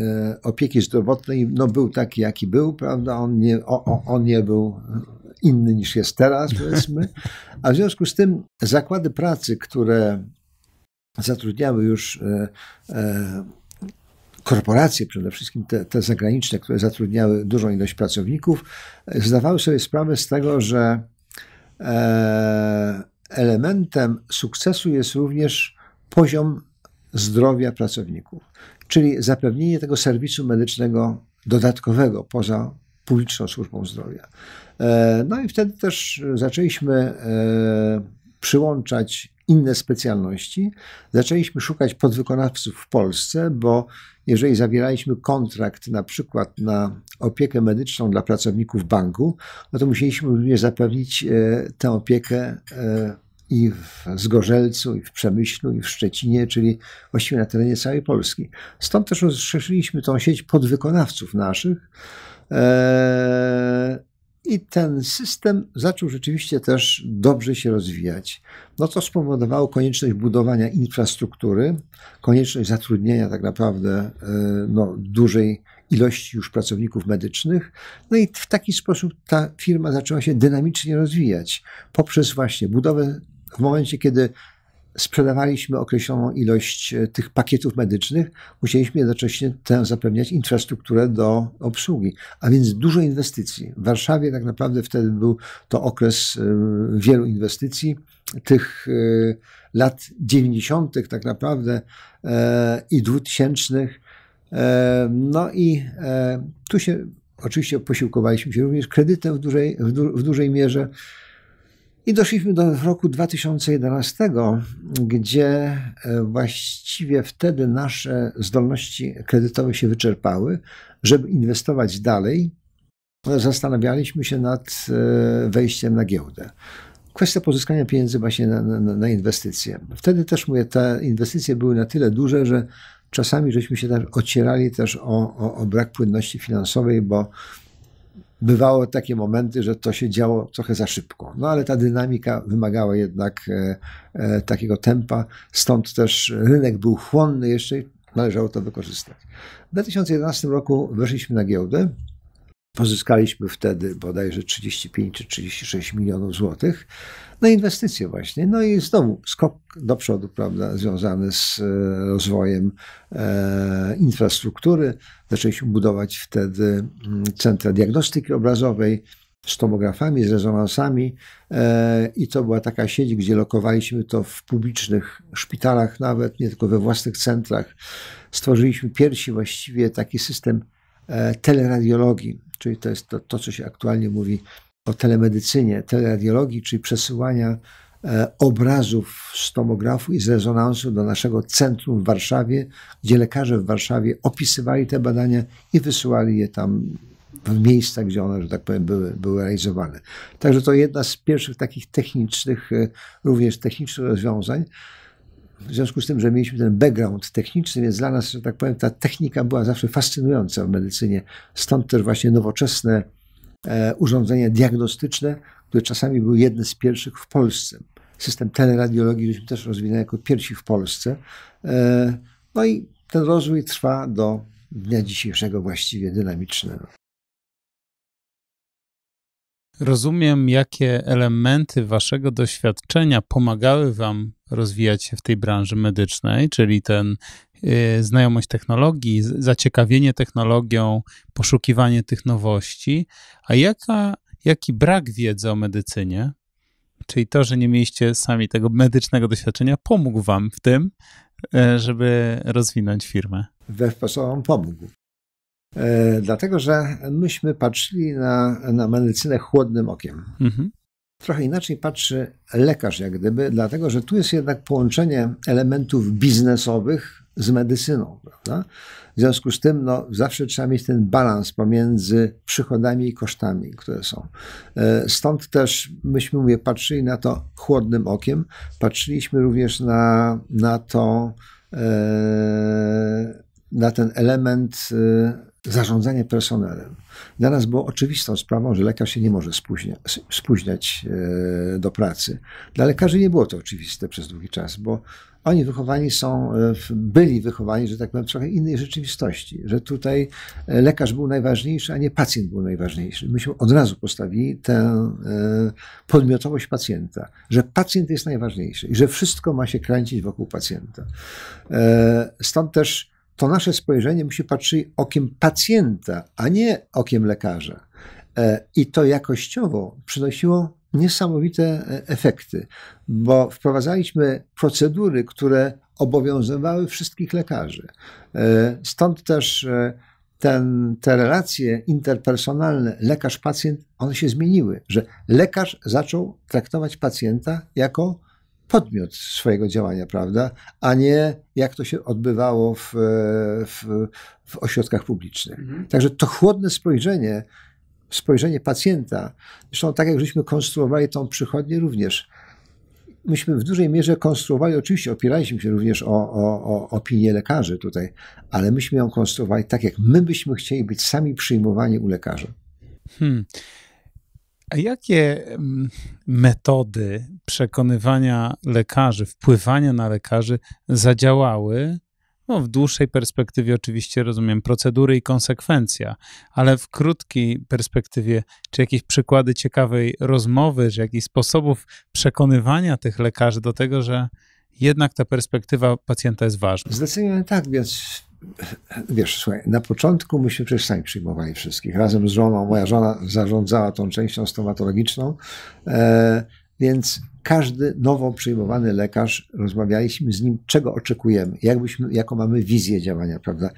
opieki zdrowotnej no, był taki, jaki był, prawda? On nie, on nie był inny niż jest teraz, powiedzmy. A w związku z tym zakłady pracy, które zatrudniały już korporacje przede wszystkim, te, te zagraniczne, które zatrudniały dużą ilość pracowników, zdawały sobie sprawę z tego, że e, elementem sukcesu jest również poziom zdrowia pracowników, czyli zapewnienie tego serwisu medycznego dodatkowego poza publiczną służbą zdrowia. E, no i wtedy też zaczęliśmy e, przyłączać inne specjalności. Zaczęliśmy szukać podwykonawców w Polsce, bo jeżeli zawieraliśmy kontrakt na przykład na opiekę medyczną dla pracowników banku, no to musieliśmy również zapewnić e, tę opiekę e, i w Zgorzelcu, i w Przemyślu, i w Szczecinie, czyli właściwie na terenie całej Polski. Stąd też rozszerzyliśmy tą sieć podwykonawców naszych. Eee, i ten system zaczął rzeczywiście też dobrze się rozwijać. No to spowodowało konieczność budowania infrastruktury, konieczność zatrudnienia tak naprawdę e, no, dużej ilości już pracowników medycznych. No i w taki sposób ta firma zaczęła się dynamicznie rozwijać poprzez właśnie budowę w momencie, kiedy sprzedawaliśmy określoną ilość e, tych pakietów medycznych, musieliśmy jednocześnie tę zapewniać infrastrukturę do obsługi, a więc dużo inwestycji. W Warszawie tak naprawdę wtedy był to okres e, wielu inwestycji. Tych e, lat 90. tak naprawdę i 2000. No i tu się oczywiście posiłkowaliśmy się również kredytem w dużej, w dużej mierze. I doszliśmy do roku 2011, gdzie e, właściwie wtedy nasze zdolności kredytowe się wyczerpały. Żeby inwestować dalej, zastanawialiśmy się nad e, wejściem na giełdę. Kwestia pozyskania pieniędzy właśnie na, na, na inwestycje. Wtedy też, mówię, te inwestycje były na tyle duże, że czasami żeśmy się też ocierali też o, o, o brak płynności finansowej, bo bywało takie momenty, że to się działo trochę za szybko. No ale ta dynamika wymagała jednak e, e, takiego tempa, stąd też rynek był chłonny jeszcze należało to wykorzystać. W 2011 roku weszliśmy na giełdę. Pozyskaliśmy wtedy bodajże 35 czy 36 milionów złotych na inwestycje właśnie. No i znowu skok do przodu, prawda, związany z e, rozwojem e, infrastruktury. Zaczęliśmy budować wtedy mm, centra diagnostyki obrazowej, z tomografami, z rezonansami e, i to była taka sieć, gdzie lokowaliśmy to w publicznych szpitalach nawet, nie tylko we własnych centrach. Stworzyliśmy pierwszy właściwie taki system teleradiologii, czyli to jest to, to co się aktualnie mówi o telemedycynie, teleradiologii, czyli przesyłania e, obrazów z tomografu i z rezonansu do naszego centrum w Warszawie, gdzie lekarze w Warszawie opisywali te badania i wysyłali je tam w miejsca, gdzie one, że tak powiem, były, były realizowane. Także to jedna z pierwszych takich technicznych, e, również technicznych rozwiązań w związku z tym, że mieliśmy ten background techniczny, więc dla nas, że tak powiem, ta technika była zawsze fascynująca w medycynie. Stąd też właśnie nowoczesne e, urządzenia diagnostyczne, które czasami były jedne z pierwszych w Polsce. System teleradiologii byśmy też rozwinęli jako pierwsi w Polsce. E, no i ten rozwój trwa do dnia dzisiejszego właściwie dynamicznego. Rozumiem, jakie elementy waszego doświadczenia pomagały wam rozwijać się w tej branży medycznej, czyli ten y, znajomość technologii, zaciekawienie technologią, poszukiwanie tych nowości, a jaka, jaki brak wiedzy o medycynie, czyli to, że nie mieliście sami tego medycznego doświadczenia, pomógł wam w tym, y, żeby rozwinąć firmę? Wbrew pozorom pomógł. E, dlatego że myśmy patrzyli na, na medycynę chłodnym okiem. Mhm. Trochę inaczej patrzy lekarz, jak gdyby, dlatego że tu jest jednak połączenie elementów biznesowych z medycyną. Prawda? W związku z tym no, zawsze trzeba mieć ten balans pomiędzy przychodami i kosztami, które są. E, stąd też myśmy, mówię, patrzyli na to chłodnym okiem, patrzyliśmy również na, na to, e, na ten element zarządzanie personelem. Dla nas było oczywistą sprawą, że lekarz się nie może spóźnia, spóźniać e, do pracy. Dla lekarzy nie było to oczywiste przez długi czas, bo oni wychowani są, e, byli wychowani, że tak powiem, w trochę innej rzeczywistości, że tutaj e, lekarz był najważniejszy, a nie pacjent był najważniejszy. Myśmy od razu postawili tę podmiotowość pacjenta, że pacjent jest najważniejszy i że wszystko ma się kręcić wokół pacjenta. Stąd też to nasze spojrzenie musi patrzeć okiem pacjenta, a nie okiem lekarza. E, I to jakościowo przynosiło niesamowite e, efekty, bo wprowadzaliśmy procedury, które obowiązywały wszystkich lekarzy. E, stąd też ten, te relacje interpersonalne lekarz-pacjent, one się zmieniły, że lekarz zaczął traktować pacjenta jako podmiot swojego działania, prawda, a nie jak to się odbywało w, e, w, w ośrodkach publicznych. Mhm. Także to chłodne spojrzenie, spojrzenie pacjenta, zresztą tak jak żeśmy konstruowali tą przychodnię również, myśmy w dużej mierze konstruowali, oczywiście opieraliśmy się również o, o, o opinię lekarzy tutaj, ale myśmy ją konstruowali tak, jak my byśmy chcieli być sami przyjmowani u lekarza. Hmm. A jakie mm, metody przekonywania lekarzy, wpływania na lekarzy zadziałały. No, w dłuższej perspektywie oczywiście rozumiem procedury i konsekwencja, ale w krótkiej perspektywie, czy jakieś przykłady ciekawej rozmowy, czy jakichś sposobów przekonywania tych lekarzy do tego, że jednak ta perspektywa pacjenta jest ważna? Zdecydowanie tak, więc wiesz, słuchaj, na początku myśmy przecież sami przyjmowali wszystkich. Razem z żoną, moja żona zarządzała tą częścią stomatologiczną. E, więc każdy nowo przyjmowany lekarz, rozmawialiśmy z nim, czego oczekujemy, jakbyśmy, jaką mamy wizję działania, prawda?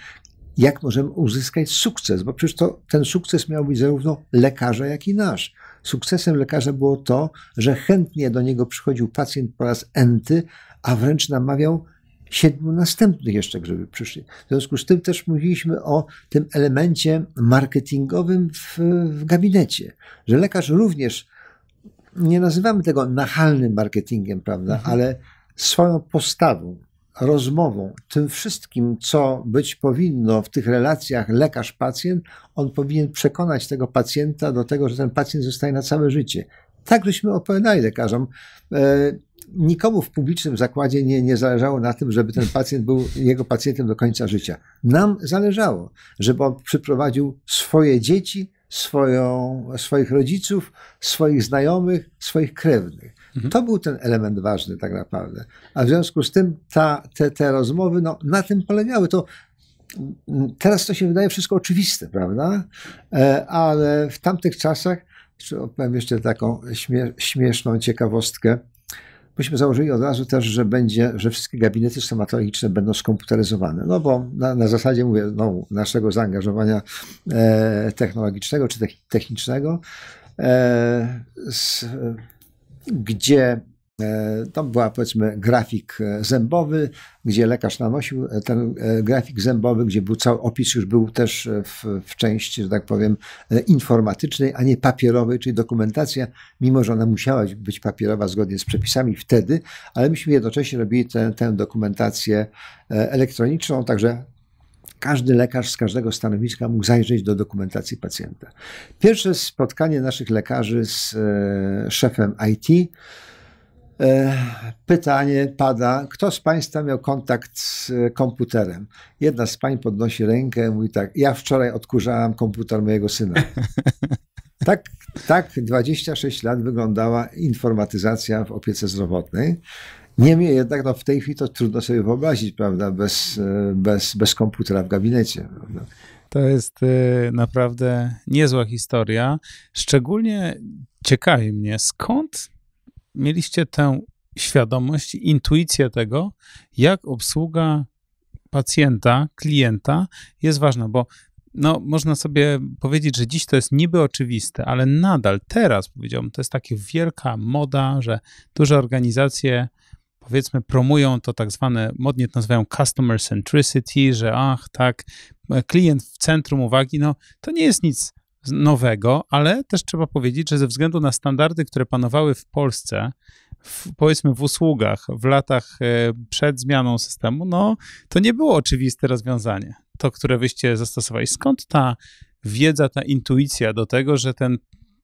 Jak możemy uzyskać sukces, bo przecież to, ten sukces miał być zarówno lekarza, jak i nasz. Sukcesem lekarza było to, że chętnie do niego przychodził pacjent po raz enty, a wręcz namawiał siedmiu następnych jeszcze, żeby przyszli. W związku z tym też mówiliśmy o tym elemencie marketingowym w, w gabinecie, że lekarz również nie nazywamy tego nachalnym marketingiem, prawda, mhm. ale swoją postawą, rozmową, tym wszystkim, co być powinno w tych relacjach lekarz-pacjent, on powinien przekonać tego pacjenta do tego, że ten pacjent zostaje na całe życie. Tak żeśmy opowiadali lekarzom. E, nikomu w publicznym zakładzie nie, nie zależało na tym, żeby ten pacjent był jego pacjentem do końca życia. Nam zależało, żeby on przyprowadził swoje dzieci swoją, swoich rodziców, swoich znajomych, swoich krewnych. Mhm. To był ten element ważny tak naprawdę. A w związku z tym ta, te, te rozmowy no, na tym polegały. To mm, teraz to się wydaje wszystko oczywiste, prawda? E, ale w tamtych czasach, czy opowiem jeszcze taką śmieszną ciekawostkę, Myśmy założyli od razu też, że będzie, że wszystkie gabinety stomatologiczne będą skomputeryzowane. No bo na, na zasadzie, mówię, no, naszego zaangażowania e, technologicznego czy technicznego, e, z, gdzie E, to była powiedzmy grafik e, zębowy, gdzie lekarz nanosił e, ten grafik zębowy, gdzie był cały opis, już był też w, w części, że tak powiem, informatycznej, a nie papierowej, czyli dokumentacja, mimo że ona musiała być papierowa zgodnie z przepisami wtedy, ale myśmy jednocześnie robili tę, tę dokumentację elektroniczną, także każdy lekarz z każdego stanowiska mógł zajrzeć do dokumentacji pacjenta. Pierwsze spotkanie naszych lekarzy z szefem IT E, pytanie pada, kto z Państwa miał kontakt z e, komputerem? Jedna z pań podnosi rękę i mówi tak, ja wczoraj odkurzałam komputer mojego syna. <laughs> Tak, tak 26 lat wyglądała informatyzacja w opiece zdrowotnej. Niemniej jednak no, w tej chwili to trudno sobie wyobrazić, prawda, bez, e, bez, bez komputera w gabinecie. Prawda? To jest naprawdę niezła historia. Szczególnie ciekawi mnie, skąd mieliście tę świadomość, intuicję tego, jak obsługa pacjenta, klienta jest ważna, bo no, można sobie powiedzieć, że dziś to jest niby oczywiste, ale nadal teraz, powiedziałbym, to jest taka wielka moda, że duże organizacje powiedzmy promują to tak zwane, modnie to nazywają customer centricity, że ach, tak, klient w centrum uwagi, no to nie jest nic nowego, ale też trzeba powiedzieć, że ze względu na standardy, które panowały w Polsce, w, powiedzmy w usługach w latach e, przed zmianą systemu, no to nie było oczywiste rozwiązanie, to które wyście zastosowali. Skąd ta wiedza, ta intuicja do tego, że ten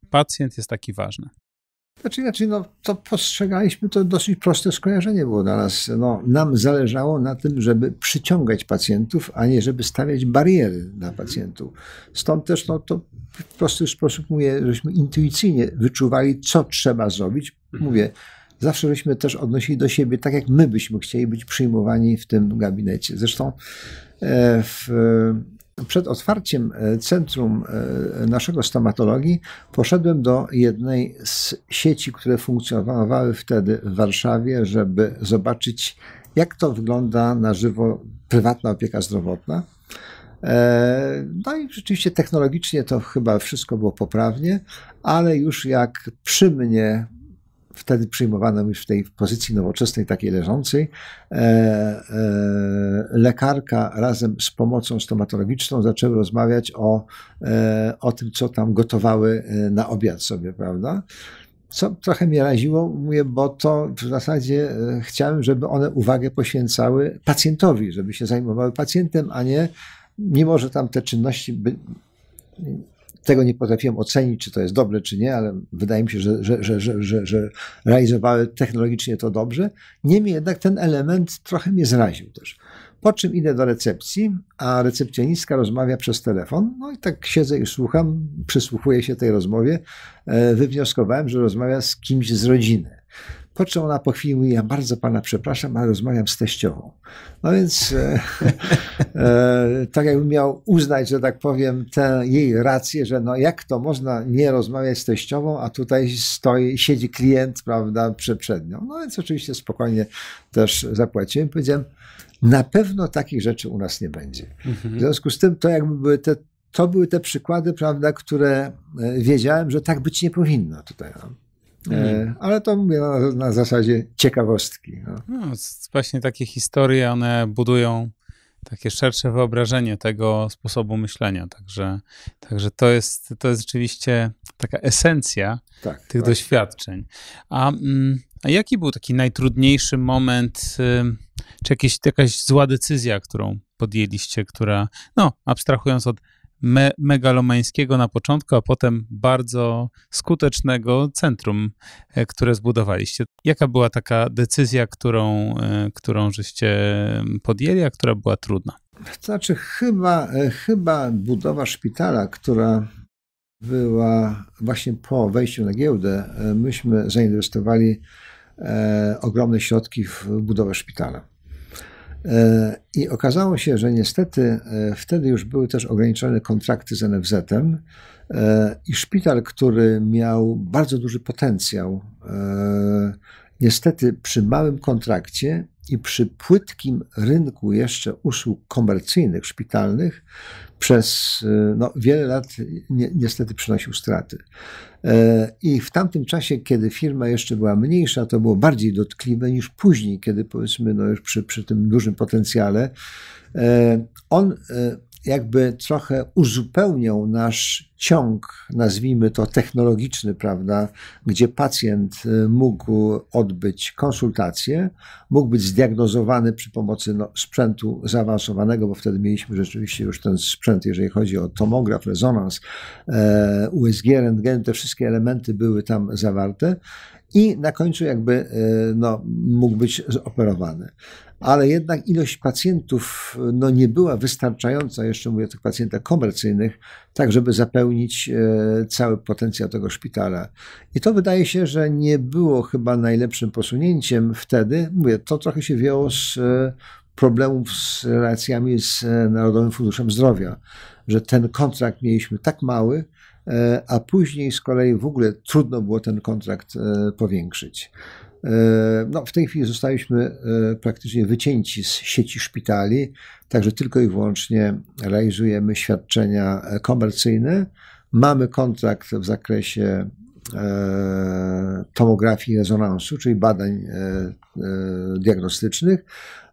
pacjent jest taki ważny? Znaczy inaczej, no, to postrzegaliśmy, to dosyć proste skojarzenie było dla nas. No, nam zależało na tym, żeby przyciągać pacjentów, a nie żeby stawiać bariery dla mhm. pacjentów. Stąd też no, to w prosty sposób mówię, żeśmy intuicyjnie wyczuwali, co trzeba zrobić. Mhm. Mówię, zawsze żeśmy też odnosili do siebie, tak jak my byśmy chcieli być przyjmowani w tym gabinecie. Zresztą e, w, przed otwarciem e, centrum e, naszego stomatologii poszedłem do jednej z sieci, które funkcjonowały wtedy w Warszawie, żeby zobaczyć, jak to wygląda na żywo prywatna opieka zdrowotna. E, no i rzeczywiście technologicznie to chyba wszystko było poprawnie, ale już jak przy mnie wtedy przyjmowano mi w tej pozycji nowoczesnej, takiej leżącej, e, e, lekarka razem z pomocą stomatologiczną zaczęły rozmawiać o, e, o tym, co tam gotowały na obiad sobie, prawda? co trochę mnie raziło, mówię, bo to w zasadzie chciałem, żeby one uwagę poświęcały pacjentowi, żeby się zajmowały pacjentem, a nie, mimo że tam te czynności by, tego nie potrafiłem ocenić, czy to jest dobre, czy nie, ale wydaje mi się, że, że, że, że, że, że realizowały technologicznie to dobrze. Niemniej jednak ten element trochę mnie zraził też. Po czym idę do recepcji, a recepcjonistka rozmawia przez telefon. No i tak siedzę i słucham, przysłuchuję się tej rozmowie. E, wywnioskowałem, że rozmawia z kimś z rodziny. Po czym ona po chwili mówi, ja bardzo pana przepraszam, ale rozmawiam z teściową. No więc e, <laughs> e, tak jakbym miał uznać, że tak powiem, tę jej rację, że no jak to można nie rozmawiać z teściową, a tutaj stoi, siedzi klient, prawda, przed, przed nią. No więc oczywiście spokojnie też zapłaciłem. Powiedziałem, na pewno takich rzeczy u nas nie będzie. Mhm. W związku z tym to jakby były te, to były te przykłady, prawda, które e, wiedziałem, że tak być nie powinno tutaj. No. E, mhm. Ale to mówię na, na zasadzie ciekawostki. No. No, właśnie takie historie, one budują takie szersze wyobrażenie tego sposobu myślenia. Także, także to, jest, to jest rzeczywiście taka esencja tak, tych tak. doświadczeń. A, mm, a, jaki był taki najtrudniejszy moment, czy jakieś, jakaś zła decyzja, którą podjęliście, która, no, abstrahując od me megalomańskiego na początku, a potem bardzo skutecznego centrum, e, które zbudowaliście. Jaka była taka decyzja, którą, e, którą żeście podjęli, a która była trudna? Znaczy, chyba, e, chyba budowa szpitala, która była właśnie po wejściu na giełdę, myśmy zainwestowali ogromne środki w budowę szpitala. E, I okazało się, że niestety e, wtedy już były też ograniczone kontrakty z NFZ-em e, i szpital, który miał bardzo duży potencjał, niestety przy małym kontrakcie i przy płytkim rynku jeszcze usług komercyjnych, szpitalnych, przez e, no, wiele lat ni niestety przynosił straty. E, I w tamtym czasie, kiedy firma jeszcze była mniejsza, to było bardziej dotkliwe niż później, kiedy powiedzmy, no już przy, przy tym dużym potencjale, e, on jakby trochę uzupełniał nasz ciąg, nazwijmy to technologiczny, prawda, gdzie pacjent y, mógł odbyć konsultację, mógł być zdiagnozowany przy pomocy no, sprzętu zaawansowanego, bo wtedy mieliśmy rzeczywiście już ten sprzęt, jeżeli chodzi o tomograf, rezonans, e, USG, rentgen, te wszystkie elementy były tam zawarte i na końcu jakby y, no, mógł być operowany ale jednak ilość pacjentów no, nie była wystarczająca, jeszcze mówię o tych pacjentach komercyjnych, tak żeby zapełnić e, cały potencjał tego szpitala. I to wydaje się, że nie było chyba najlepszym posunięciem wtedy. Mówię, to trochę się wzięło z e, problemów z relacjami z e, Narodowym Funduszem Zdrowia, że ten kontrakt mieliśmy tak mały, a później z kolei w ogóle trudno było ten kontrakt powiększyć. E, no, w tej chwili zostaliśmy e, praktycznie wycięci z sieci szpitali, także tylko i wyłącznie realizujemy świadczenia komercyjne. Mamy kontrakt w zakresie e, tomografii rezonansu, czyli badań diagnostycznych.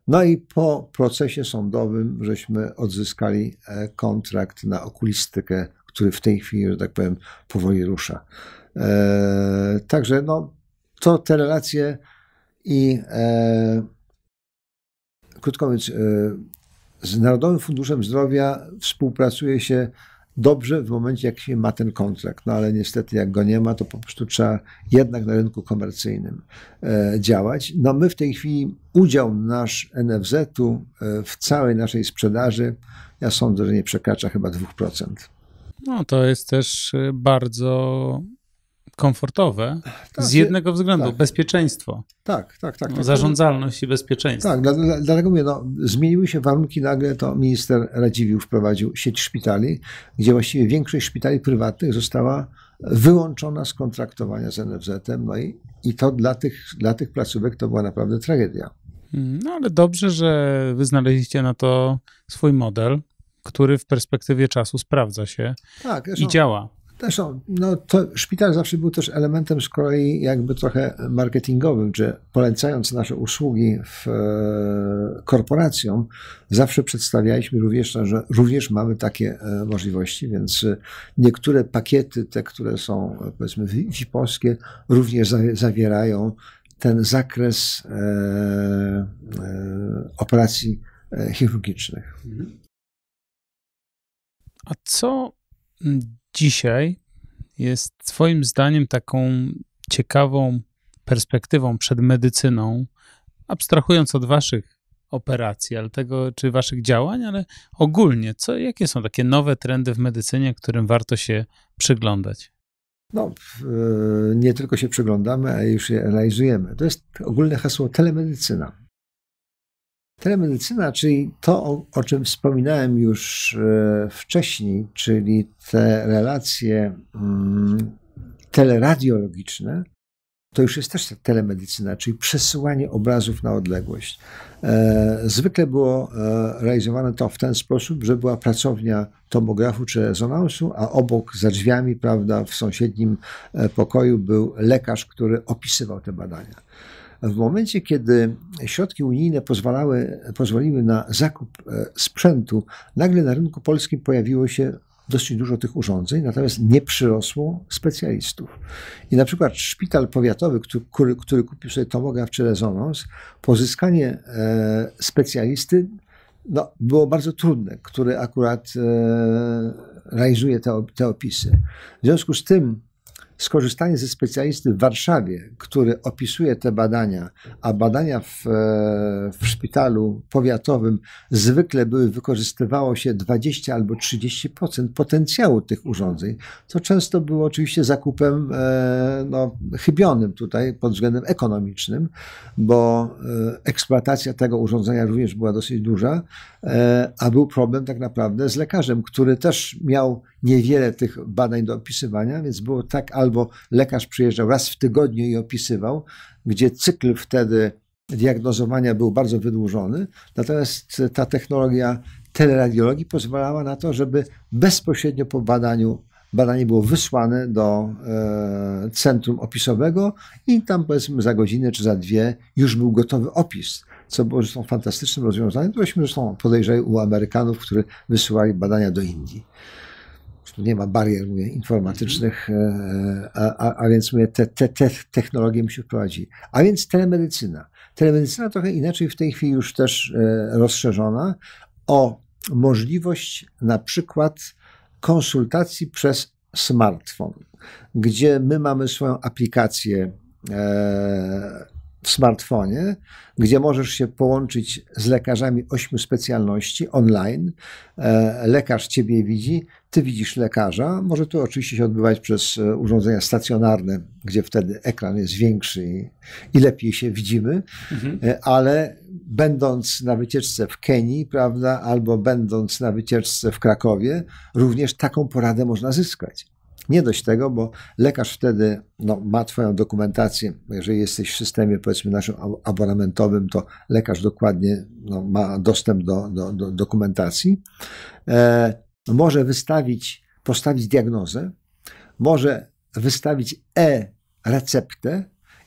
No i po procesie sądowym żeśmy odzyskali kontrakt na okulistykę, który w tej chwili, że tak powiem, powoli rusza. Także no, to te relacje i e, krótko mówiąc, e, z Narodowym Funduszem Zdrowia współpracuje się dobrze w momencie, jak się ma ten kontrakt. No ale niestety, jak go nie ma, to po prostu trzeba jednak na rynku komercyjnym e, działać. No my w tej chwili udział nasz NFZ-u e, w całej naszej sprzedaży, ja sądzę, że nie przekracza chyba 2%. No to jest też e, bardzo komfortowe tak, z jednego względu, tak. bezpieczeństwo. Tak, tak, tak. tak Zarządzalność i bezpieczeństwo. Tak, dlatego mówię, no, zmieniły się warunki nagle, to minister Radziwiłł wprowadził sieć szpitali, gdzie właściwie większość szpitali prywatnych została wyłączona z kontraktowania z NFZ-em, no i, i to dla tych, dla tych placówek to była naprawdę tragedia. Mm, no ale dobrze, że wy znaleźliście na to swój model, który w perspektywie czasu sprawdza się tak, i działa. Zresztą no, to szpital zawsze był też elementem z kolei jakby trochę marketingowym, że polecając nasze usługi w, e, korporacjom, zawsze przedstawialiśmy również, że również mamy takie e, możliwości, więc e, niektóre pakiety, te, które są powiedzmy VIP-owskie, również zawierają ten zakres operacji chirurgicznych. A co dzisiaj jest Twoim zdaniem taką ciekawą perspektywą przed medycyną, abstrahując od Waszych operacji, ale tego, czy Waszych działań, ale ogólnie, co, jakie są takie nowe trendy w medycynie, którym warto się przyglądać? No, e, nie tylko się przyglądamy, a już je realizujemy. To jest ogólne hasło telemedycyna. Telemedycyna, czyli to, o czym wspominałem już e, wcześniej, czyli te relacje mm, teleradiologiczne, to już jest też telemedycyna, czyli przesyłanie obrazów na odległość. E, zwykle było e, realizowane to w ten sposób, że była pracownia tomografu czy rezonansu, a obok, za drzwiami, prawda, w sąsiednim pokoju był lekarz, który opisywał te badania. W momencie, kiedy środki unijne pozwalały, pozwoliły na zakup e, sprzętu, nagle na rynku polskim pojawiło się dosyć dużo tych urządzeń, natomiast nie przyrosło specjalistów. I na przykład szpital powiatowy, który, który kupił sobie tomograf czy rezonans, pozyskanie e, specjalisty no, było bardzo trudne, który akurat e, realizuje te, te opisy. W związku z tym Skorzystanie ze specjalisty w Warszawie, który opisuje te badania, a badania w, e, w szpitalu powiatowym zwykle były wykorzystywało się 20 albo 30% potencjału tych urządzeń, co często było oczywiście zakupem e, no, chybionym tutaj pod względem ekonomicznym, bo e, eksploatacja tego urządzenia również była dosyć duża, a był problem tak naprawdę z lekarzem, który też miał niewiele tych badań do opisywania, więc było tak, albo lekarz przyjeżdżał raz w tygodniu i opisywał, gdzie cykl wtedy diagnozowania był bardzo wydłużony, natomiast ta technologia teleradiologii pozwalała na to, żeby bezpośrednio po badaniu badanie było wysłane do e, centrum opisowego i tam powiedzmy za godzinę czy za dwie już był gotowy opis, co było zresztą fantastycznym rozwiązaniem, któreśmy zresztą podejrzeli u Amerykanów, którzy wysyłali badania do Indii nie ma barier mówię, informatycznych, mhm. e, e, a, a, a więc mówię, te, te, te technologie musi wprowadzić. A więc telemedycyna. Telemedycyna trochę inaczej w tej chwili już też e, rozszerzona o możliwość na przykład konsultacji przez smartfon, gdzie my mamy swoją aplikację e, w smartfonie, gdzie możesz się połączyć z lekarzami ośmiu specjalności online. E, lekarz ciebie widzi, ty widzisz lekarza. Może to oczywiście się odbywać przez e, urządzenia stacjonarne, gdzie wtedy ekran jest większy i, lepiej się widzimy, mhm. E, ale będąc na wycieczce w Kenii, prawda, albo będąc na wycieczce w Krakowie, również taką poradę można zyskać. Nie dość tego, bo lekarz wtedy no, ma Twoją dokumentację. Jeżeli jesteś w systemie, powiedzmy, naszym abonamentowym, to lekarz dokładnie no, ma dostęp do, do, do dokumentacji. E, może wystawić, postawić diagnozę, może wystawić e-receptę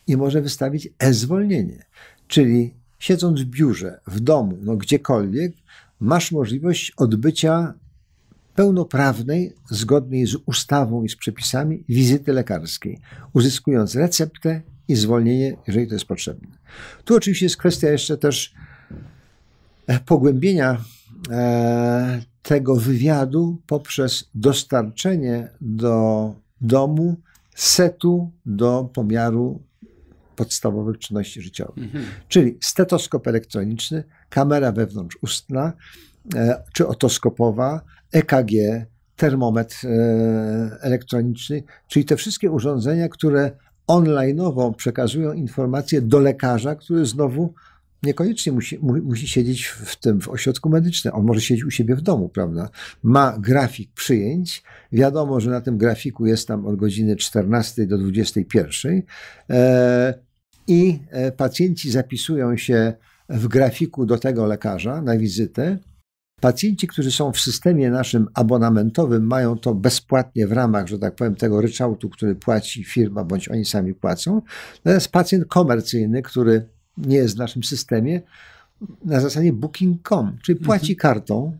i może wystawić e-zwolnienie. Czyli siedząc w biurze, w domu, no gdziekolwiek, masz możliwość odbycia pełnoprawnej, zgodnej z ustawą i z przepisami, wizyty lekarskiej, uzyskując receptę i zwolnienie, jeżeli to jest potrzebne. Tu oczywiście jest kwestia jeszcze też e, pogłębienia e, tego wywiadu poprzez dostarczenie do domu setu do pomiaru podstawowych czynności życiowych, mhm. czyli stetoskop elektroniczny, kamera wewnątrzustna, e, czy otoskopowa, EKG, termometr e, elektroniczny, czyli te wszystkie urządzenia, które online'owo przekazują informacje do lekarza, który znowu niekoniecznie musi, musi siedzieć w tym, w ośrodku medycznym. On może siedzieć u siebie w domu, prawda? Ma grafik przyjęć. Wiadomo, że na tym grafiku jest tam od godziny 14 do 21. E, I e, pacjenci zapisują się w grafiku do tego lekarza na wizytę Pacjenci, którzy są w systemie naszym abonamentowym, mają to bezpłatnie w ramach, że tak powiem, tego ryczałtu, który płaci firma, bądź oni sami płacą. Natomiast pacjent komercyjny, który nie jest w naszym systemie, na zasadzie booking.com, czyli płaci mhm. kartą,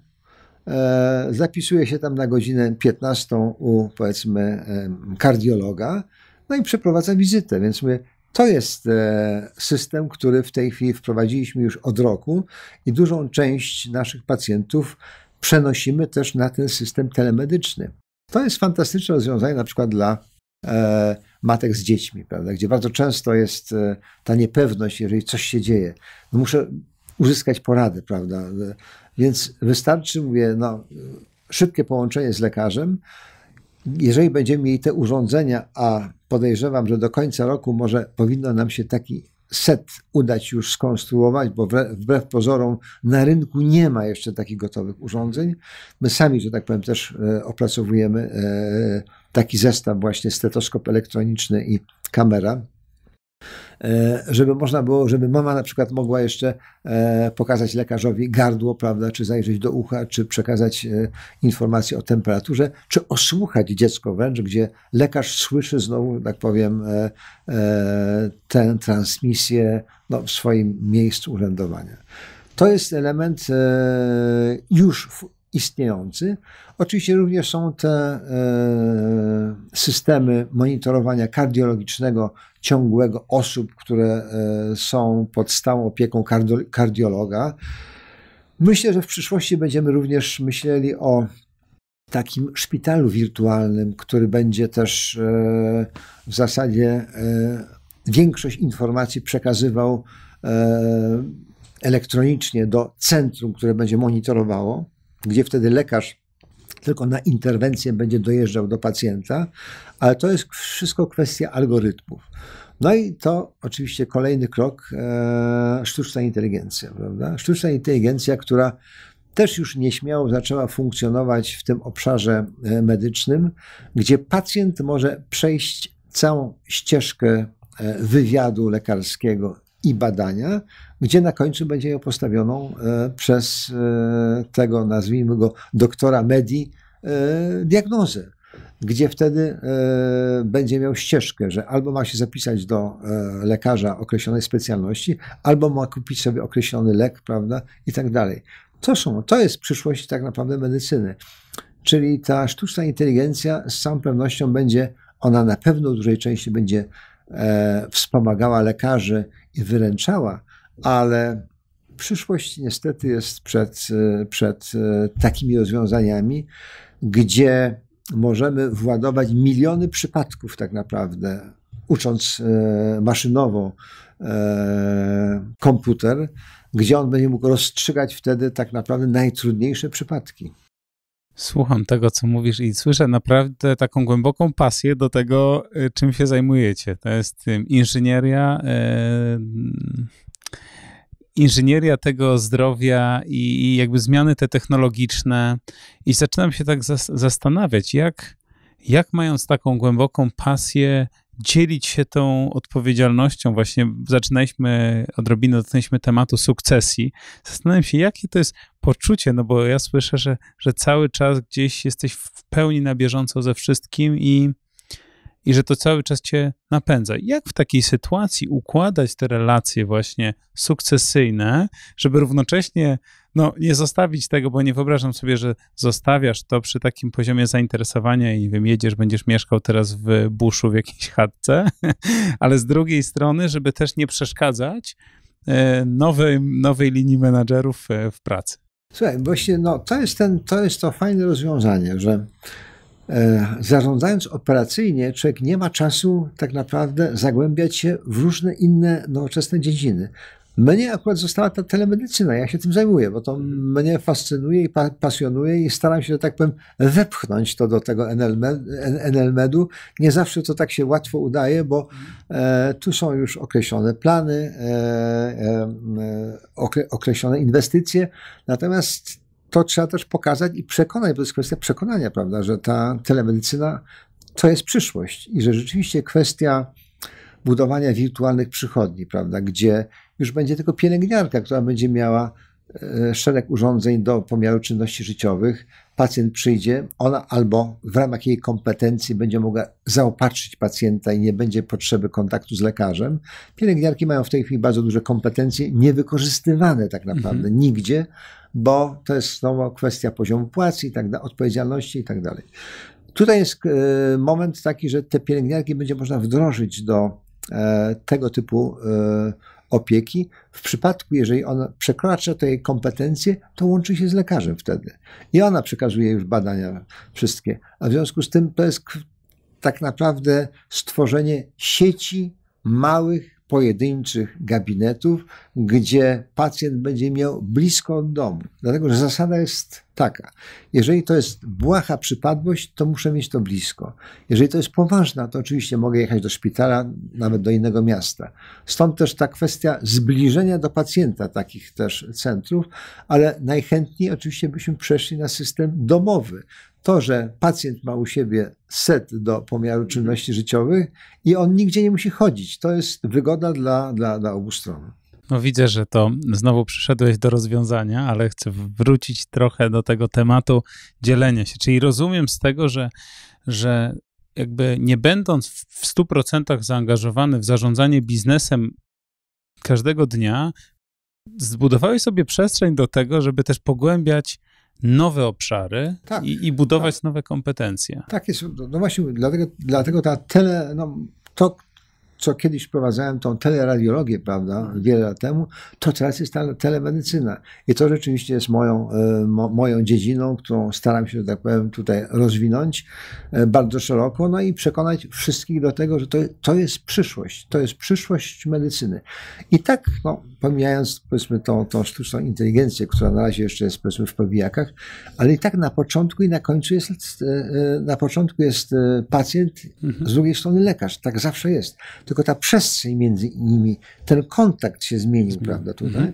e, zapisuje się tam na godzinę 15 u, powiedzmy, e, kardiologa, no i przeprowadza wizytę. Więc my to jest e, system, który w tej chwili wprowadziliśmy już od roku i dużą część naszych pacjentów przenosimy też na ten system telemedyczny. To jest fantastyczne rozwiązanie na przykład dla e, matek z dziećmi, prawda? gdzie bardzo często jest e, ta niepewność, jeżeli coś się dzieje. No muszę uzyskać porady, prawda? Więc wystarczy, mówię, no, szybkie połączenie z lekarzem. Jeżeli będziemy mieli te urządzenia, a podejrzewam, że do końca roku może powinno nam się taki set udać już skonstruować, bo wbrew pozorom na rynku nie ma jeszcze takich gotowych urządzeń. My sami, że tak powiem, też e, opracowujemy e, taki zestaw właśnie stetoskop elektroniczny i kamera E, żeby można było, żeby mama na przykład mogła jeszcze e, pokazać lekarzowi gardło, prawda, czy zajrzeć do ucha, czy przekazać e, informacje o temperaturze, czy osłuchać dziecko wręcz, gdzie lekarz słyszy znowu, tak powiem, tę transmisję no, w swoim miejscu urzędowania. To jest element już istniejący. Oczywiście również są te e, systemy monitorowania kardiologicznego ciągłego osób, które e, są pod stałą opieką kardiologa. Myślę, że w przyszłości będziemy również myśleli o takim szpitalu wirtualnym, który będzie też e, w zasadzie większość informacji przekazywał elektronicznie do centrum, które będzie monitorowało gdzie wtedy lekarz tylko na interwencję będzie dojeżdżał do pacjenta, ale to jest wszystko kwestia algorytmów. No i to oczywiście kolejny krok e, sztuczna inteligencja, prawda? Sztuczna inteligencja, która też już nieśmiało zaczęła funkcjonować w tym obszarze e, medycznym, gdzie pacjent może przejść całą ścieżkę e, wywiadu lekarskiego i badania, gdzie na końcu będzie ją postawioną e, przez e, tego, nazwijmy go, doktora Medi, e, diagnozę, gdzie wtedy będzie miał ścieżkę, że albo ma się zapisać do lekarza określonej specjalności, albo ma kupić sobie określony lek, prawda, i tak dalej. To, są, to jest przyszłość tak naprawdę medycyny. Czyli ta sztuczna inteligencja z całą pewnością będzie, ona na pewno w dużej części będzie e, wspomagała lekarzy i wyręczała, ale przyszłość niestety jest przed, e, przed e, takimi rozwiązaniami, gdzie możemy władować miliony przypadków tak naprawdę, ucząc e, maszynowo komputer, gdzie on będzie mógł rozstrzygać wtedy tak naprawdę najtrudniejsze przypadki. Słucham tego, co mówisz i słyszę naprawdę taką głęboką pasję do tego, y, czym się zajmujecie. To jest y, inżynieria, y, inżynieria tego zdrowia i jakby zmiany te technologiczne. I zaczynam się tak zastanawiać, jak, jak mając taką głęboką pasję dzielić się tą odpowiedzialnością. Właśnie zaczynaliśmy, odrobinę dotknęliśmy tematu sukcesji. Zastanawiam się, jakie to jest poczucie, no bo ja słyszę, że, że cały czas gdzieś jesteś w pełni na bieżąco ze wszystkim i, i że to cały czas cię napędza. Jak w takiej sytuacji układać te relacje właśnie sukcesyjne, żeby równocześnie no, nie zostawić tego, bo nie wyobrażam sobie, że zostawiasz to przy takim poziomie zainteresowania i nie wiem, jedziesz, będziesz mieszkał teraz w buszu w jakiejś chatce, <laughs> ale z drugiej strony, żeby też nie przeszkadzać e, nowej, nowej linii menadżerów e, w pracy. Słuchaj, właśnie no, to, jest ten, to jest to fajne rozwiązanie, że e, zarządzając operacyjnie, człowiek nie ma czasu tak naprawdę zagłębiać się w różne inne nowoczesne dziedziny. Mnie akurat została ta telemedycyna, ja się tym zajmuję, bo to mnie fascynuje i pa pasjonuje i staram się, że tak powiem, wepchnąć to do tego NLMedu. E Nie zawsze to tak się łatwo udaje, bo e, tu są już określone plany, e, e, e, okre określone inwestycje, natomiast to trzeba też pokazać i przekonać, bo to jest kwestia przekonania, prawda, że ta telemedycyna to jest przyszłość i że rzeczywiście kwestia budowania wirtualnych przychodni, prawda, gdzie już będzie tylko pielęgniarka, która będzie miała e, szereg urządzeń do pomiaru czynności życiowych. Pacjent przyjdzie, ona albo w ramach jej kompetencji będzie mogła zaopatrzyć pacjenta i nie będzie potrzeby kontaktu z lekarzem. Pielęgniarki mają w tej chwili bardzo duże kompetencje, niewykorzystywane tak mhm. naprawdę mhm. nigdzie, bo to jest znowu kwestia poziomu płac i tak dalej, odpowiedzialności i tak dalej. Tutaj jest e, moment taki, że te pielęgniarki będzie można wdrożyć do e, tego typu opieki. W przypadku, jeżeli ona przekracza te jej kompetencje, to łączy się z lekarzem wtedy. I ona przekazuje już badania wszystkie. A w związku z tym to jest tak naprawdę stworzenie sieci małych pojedynczych gabinetów, gdzie pacjent będzie miał blisko od domu. Dlatego, że zasada jest taka. Jeżeli to jest błaha przypadłość, to muszę mieć to blisko. Jeżeli to jest poważna, to oczywiście mogę jechać do szpitala, nawet do innego miasta. Stąd też ta kwestia zbliżenia do pacjenta takich też centrów, ale najchętniej oczywiście byśmy przeszli na system domowy to, że pacjent ma u siebie set do pomiaru mhm. czynności życiowych i on nigdzie nie musi chodzić. To jest wygoda dla, dla, dla obu stron. No widzę, że to znowu przyszedłeś do rozwiązania, ale chcę wrócić trochę do tego tematu dzielenia się. Czyli rozumiem z tego, że, że jakby nie będąc w 100% zaangażowany w zarządzanie biznesem każdego dnia, zbudowałeś sobie przestrzeń do tego, żeby też pogłębiać nowe obszary tak, i, i, budować tak. nowe kompetencje. Tak jest. No, no właśnie, dlatego, dlatego ta tele, no, to, co kiedyś prowadzałem tą teleradiologię, prawda, mhm. wiele lat temu, to teraz jest ta telemedycyna. I to rzeczywiście jest moją, e, mo, moją dziedziną, którą staram się, że tak powiem, tutaj rozwinąć e, bardzo szeroko, no i przekonać wszystkich do tego, że to, to jest przyszłość. To jest przyszłość medycyny. I tak, no, pomijając, powiedzmy, tą, tą sztuczną inteligencję, która na razie jeszcze jest, powiedzmy, w powijakach, ale i tak na początku i na końcu jest, e, na początku jest pacjent, mhm. z drugiej strony lekarz. Tak zawsze jest. To tylko ta przestrzeń między nimi, ten kontakt się zmienił, Zmieni. prawda, tutaj. Mhm.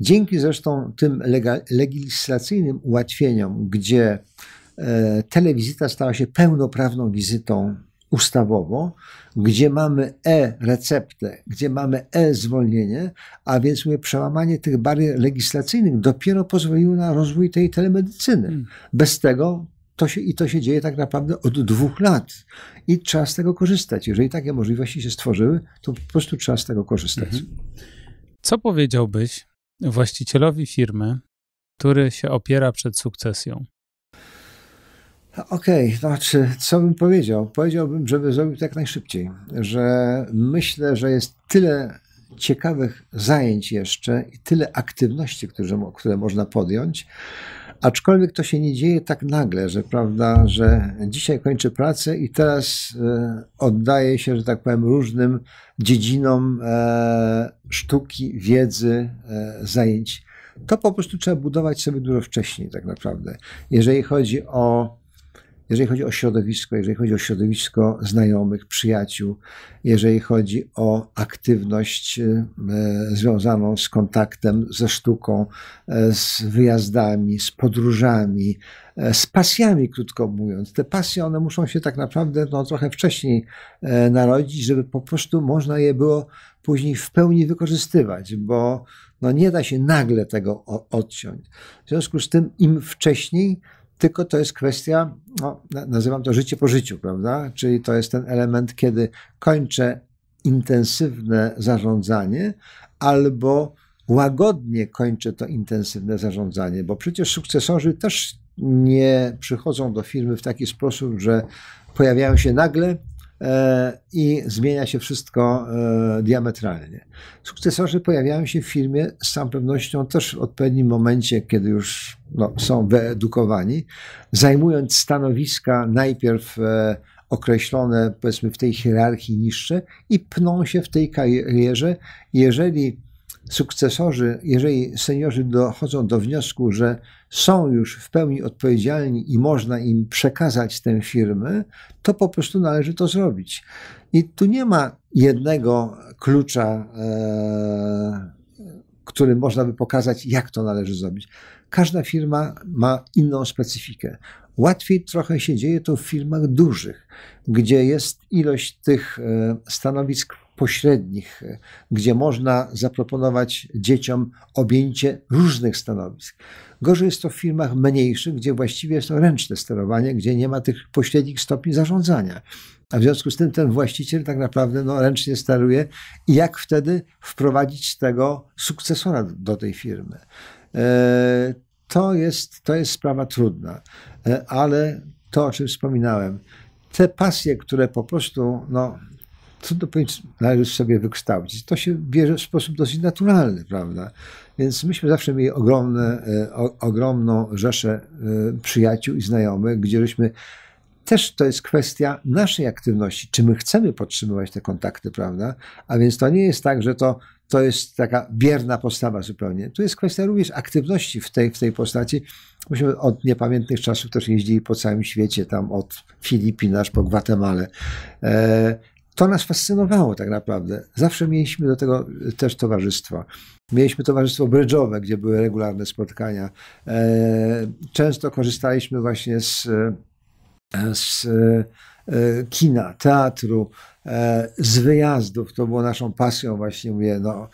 Dzięki zresztą tym legal, legislacyjnym ułatwieniom, gdzie e, telewizyta stała się pełnoprawną wizytą ustawowo, gdzie mamy e-receptę, gdzie mamy e-zwolnienie, a więc mówię, przełamanie tych barier legislacyjnych dopiero pozwoliło na rozwój tej telemedycyny. Hmm. Bez tego to się, I to się dzieje tak naprawdę od dwóch lat. I trzeba z tego korzystać. Jeżeli takie możliwości się stworzyły, to po prostu trzeba z tego korzystać. Mhm. Co powiedziałbyś właścicielowi firmy, który się opiera przed sukcesją? Okej, okay, znaczy, co bym powiedział? Powiedziałbym, żeby zrobił to jak najszybciej, że myślę, że jest tyle ciekawych zajęć jeszcze i tyle aktywności, które, które można podjąć, Aczkolwiek to się nie dzieje tak nagle, że prawda, że dzisiaj kończy pracę i teraz e, oddaje się, że tak powiem, różnym dziedzinom e, sztuki, wiedzy, e, zajęć. To po prostu trzeba budować sobie dużo wcześniej, tak naprawdę. Jeżeli chodzi o jeżeli chodzi o środowisko, jeżeli chodzi o środowisko znajomych, przyjaciół, jeżeli chodzi o aktywność y, y, związaną z kontaktem ze sztuką, y, z wyjazdami, z podróżami, z pasjami, krótko mówiąc. Te pasje, one muszą się tak naprawdę no, trochę wcześniej narodzić, żeby po prostu można je było później w pełni wykorzystywać, bo no, nie da się nagle tego odciąć. W związku z tym, im wcześniej tylko to jest kwestia, no, nazywam to życie po życiu, prawda? Czyli to jest ten element, kiedy kończę intensywne zarządzanie albo łagodnie kończę to intensywne zarządzanie, bo przecież sukcesorzy też nie przychodzą do firmy w taki sposób, że pojawiają się nagle E, i zmienia się wszystko e, diametralnie. Sukcesorzy pojawiają się w firmie z całą pewnością też w odpowiednim momencie, kiedy już no, są wyedukowani, zajmując stanowiska najpierw e, określone, powiedzmy, w tej hierarchii niższe i pną się w tej karierze. Jeżeli sukcesorzy, jeżeli seniorzy dochodzą do wniosku, że są już w pełni odpowiedzialni i można im przekazać tę firmę, to po prostu należy to zrobić. I tu nie ma jednego klucza, e, który można by pokazać, jak to należy zrobić. Każda firma ma inną specyfikę. Łatwiej trochę się dzieje to w firmach dużych, gdzie jest ilość tych e, stanowisk pośrednich, e, gdzie można zaproponować dzieciom objęcie różnych stanowisk. Gorzej jest to w firmach mniejszych, gdzie właściwie jest to ręczne sterowanie, gdzie nie ma tych pośrednich stopni zarządzania. A w związku z tym ten właściciel tak naprawdę no, ręcznie steruje i jak wtedy wprowadzić tego sukcesora do tej firmy. E, to jest, to jest sprawa trudna, e, ale to, o czym wspominałem, te pasje, które po prostu no, trudno powiedzieć, należy sobie wykształcić. To się bierze w sposób dosyć naturalny, prawda? Więc myśmy zawsze mieli ogromne, e, o, ogromną rzeszę e, przyjaciół i znajomych, gdzie żeśmy też to jest kwestia naszej aktywności, czy my chcemy podtrzymywać te kontakty, prawda? A więc to nie jest tak, że to, to jest taka bierna postawa zupełnie. Tu jest kwestia również aktywności w tej, w tej postaci. Myśmy od niepamiętnych czasów też jeździli po całym świecie, tam od Filipin aż po Gwatemalę. E, to nas fascynowało tak naprawdę. Zawsze mieliśmy do tego y, też towarzystwo. Mieliśmy towarzystwo brydżowe, gdzie były regularne spotkania. E, często korzystaliśmy właśnie z, e, z e, kina, teatru, z wyjazdów. To było naszą pasją właśnie, mówię, no,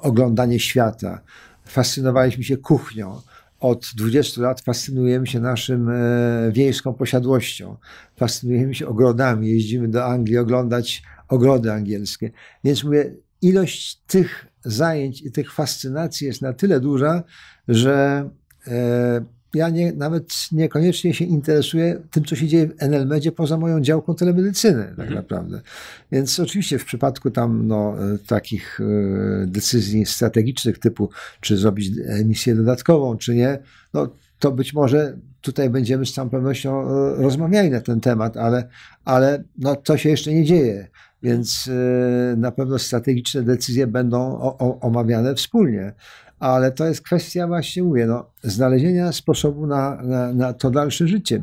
oglądanie świata. Fascynowaliśmy się kuchnią od 20 lat fascynujemy się naszym e, wiejską posiadłością, fascynujemy się ogrodami, jeździmy do Anglii oglądać ogrody angielskie. Więc mówię, ilość tych zajęć i tych fascynacji jest na tyle duża, że e, ja nie, nawet niekoniecznie się interesuję tym, co się dzieje w NLMedzie poza moją działką telemedycyny tak mhm. naprawdę. Więc oczywiście w przypadku tam no, e, takich e, decyzji strategicznych typu, czy zrobić emisję dodatkową, czy nie, no to być może tutaj będziemy z całą pewnością e, rozmawiali na ten temat, ale, ale no, to się jeszcze nie dzieje. Więc na pewno strategiczne decyzje będą o, o, omawiane wspólnie ale to jest kwestia właśnie, mówię, no, znalezienia sposobu na, na, na to dalsze życie.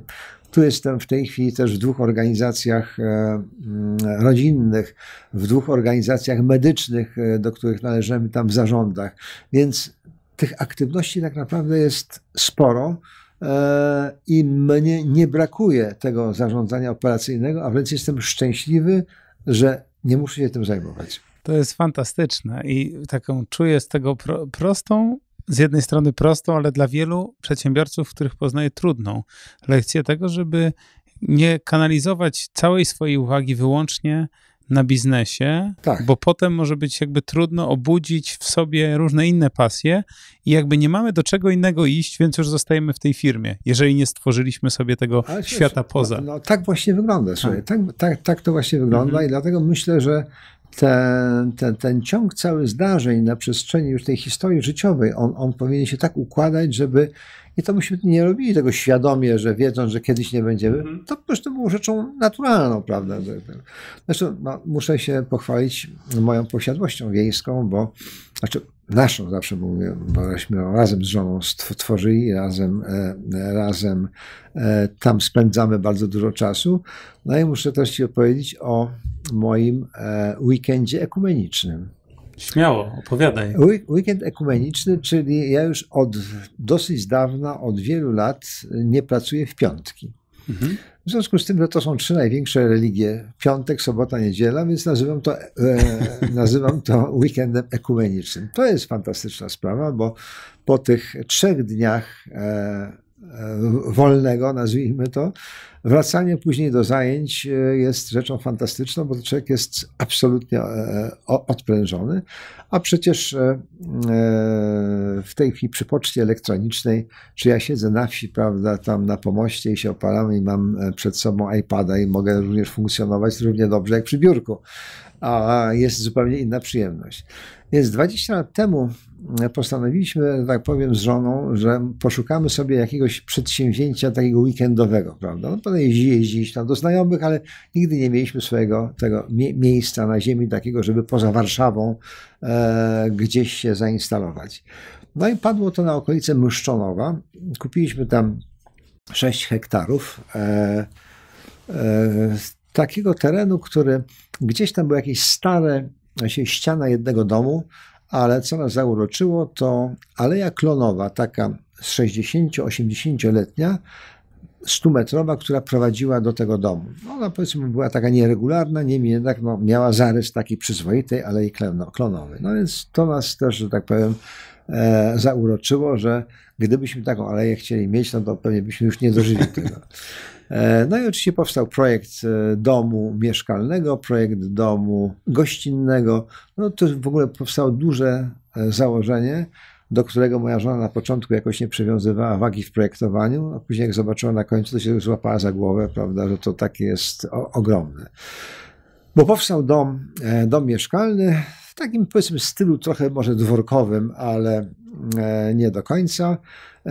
Tu jestem w tej chwili też w dwóch organizacjach e, mm, rodzinnych, w dwóch organizacjach medycznych, e, do których należymy tam w zarządach. Więc tych aktywności tak naprawdę jest sporo e, i mnie nie brakuje tego zarządzania operacyjnego, a wręcz jestem szczęśliwy, że nie muszę się tym zajmować. To jest fantastyczne i taką czuję z tego pro, prostą, z jednej strony prostą, ale dla wielu przedsiębiorców, których poznaję, trudną lekcję tego, żeby nie kanalizować całej swojej uwagi wyłącznie na biznesie, tak. bo potem może być jakby trudno obudzić w sobie różne inne pasje i jakby nie mamy do czego innego iść, więc już zostajemy w tej firmie, jeżeli nie stworzyliśmy sobie tego Ale świata poza. No, no, tak właśnie wygląda, tak. tak, tak, tak to właśnie wygląda mhm. i dlatego myślę, że ten, ten, ten ciąg cały zdarzeń na przestrzeni już tej historii życiowej, on, on powinien się tak układać, żeby i to myśmy nie robili tego świadomie, że wiedząc, że kiedyś nie będziemy, mm. to po prostu było rzeczą naturalną, prawda? Zresztą no, muszę się pochwalić moją posiadłością wiejską, bo znaczy, naszą, zawsze mówię, bo bośmy razem z żoną stworzyli, razem, e, e, razem e, tam spędzamy bardzo dużo czasu. No i muszę też Ci opowiedzieć o moim weekendzie ekumenicznym. Śmiało, opowiadaj. Weekend ekumeniczny, czyli ja już od dosyć dawna, od wielu lat nie pracuję w piątki. Mhm. W związku z tym że to są trzy największe religie: piątek, sobota, niedziela, więc nazywam to, e, <laughs> nazywam to weekendem ekumenicznym. To jest fantastyczna sprawa, bo po tych trzech dniach e, E, wolnego, nazwijmy to, wracanie później do zajęć e, jest rzeczą fantastyczną, bo człowiek jest absolutnie e, odprężony, a przecież w tej chwili przy poczcie elektronicznej, czy ja siedzę na wsi, prawda, tam na pomoście i się opalam i mam przed sobą iPada i mogę również funkcjonować równie dobrze jak przy biurku, a jest zupełnie inna przyjemność. Więc 20 lat temu postanowiliśmy, tak powiem, z żoną, że poszukamy sobie jakiegoś przedsięwzięcia takiego weekendowego, prawda? No, potem jeździ, tam do znajomych, ale nigdy nie mieliśmy swojego tego mie miejsca na ziemi takiego, żeby poza Warszawą e, gdzieś się zainstalować. No i padło to na okolice Mszczonowa. Kupiliśmy tam 6 hektarów e, e, takiego terenu, który gdzieś tam był jakieś stare, ściana jednego domu, ale co nas zauroczyło, to Aleja Klonowa, taka z 60-80-letnia, 100-metrowa, która prowadziła do tego domu. No, ona powiedzmy była taka nieregularna, niemniej jednak no, miała zarys taki przyzwoitej Alei Klonowej. No więc to nas też, że tak powiem, e, zauroczyło, że gdybyśmy taką aleję chcieli mieć, no to pewnie byśmy już nie dożyli <laughs> tego. E, no i oczywiście powstał projekt e, domu mieszkalnego, projekt domu gościnnego. No to w ogóle powstało duże e, założenie, do którego moja żona na początku jakoś nie przywiązywała wagi w projektowaniu, a później jak zobaczyła na końcu, to się złapała za głowę, prawda, że to takie jest o, ogromne. Bo powstał dom, dom mieszkalny w takim powiedzmy stylu trochę może dworkowym, ale nie do końca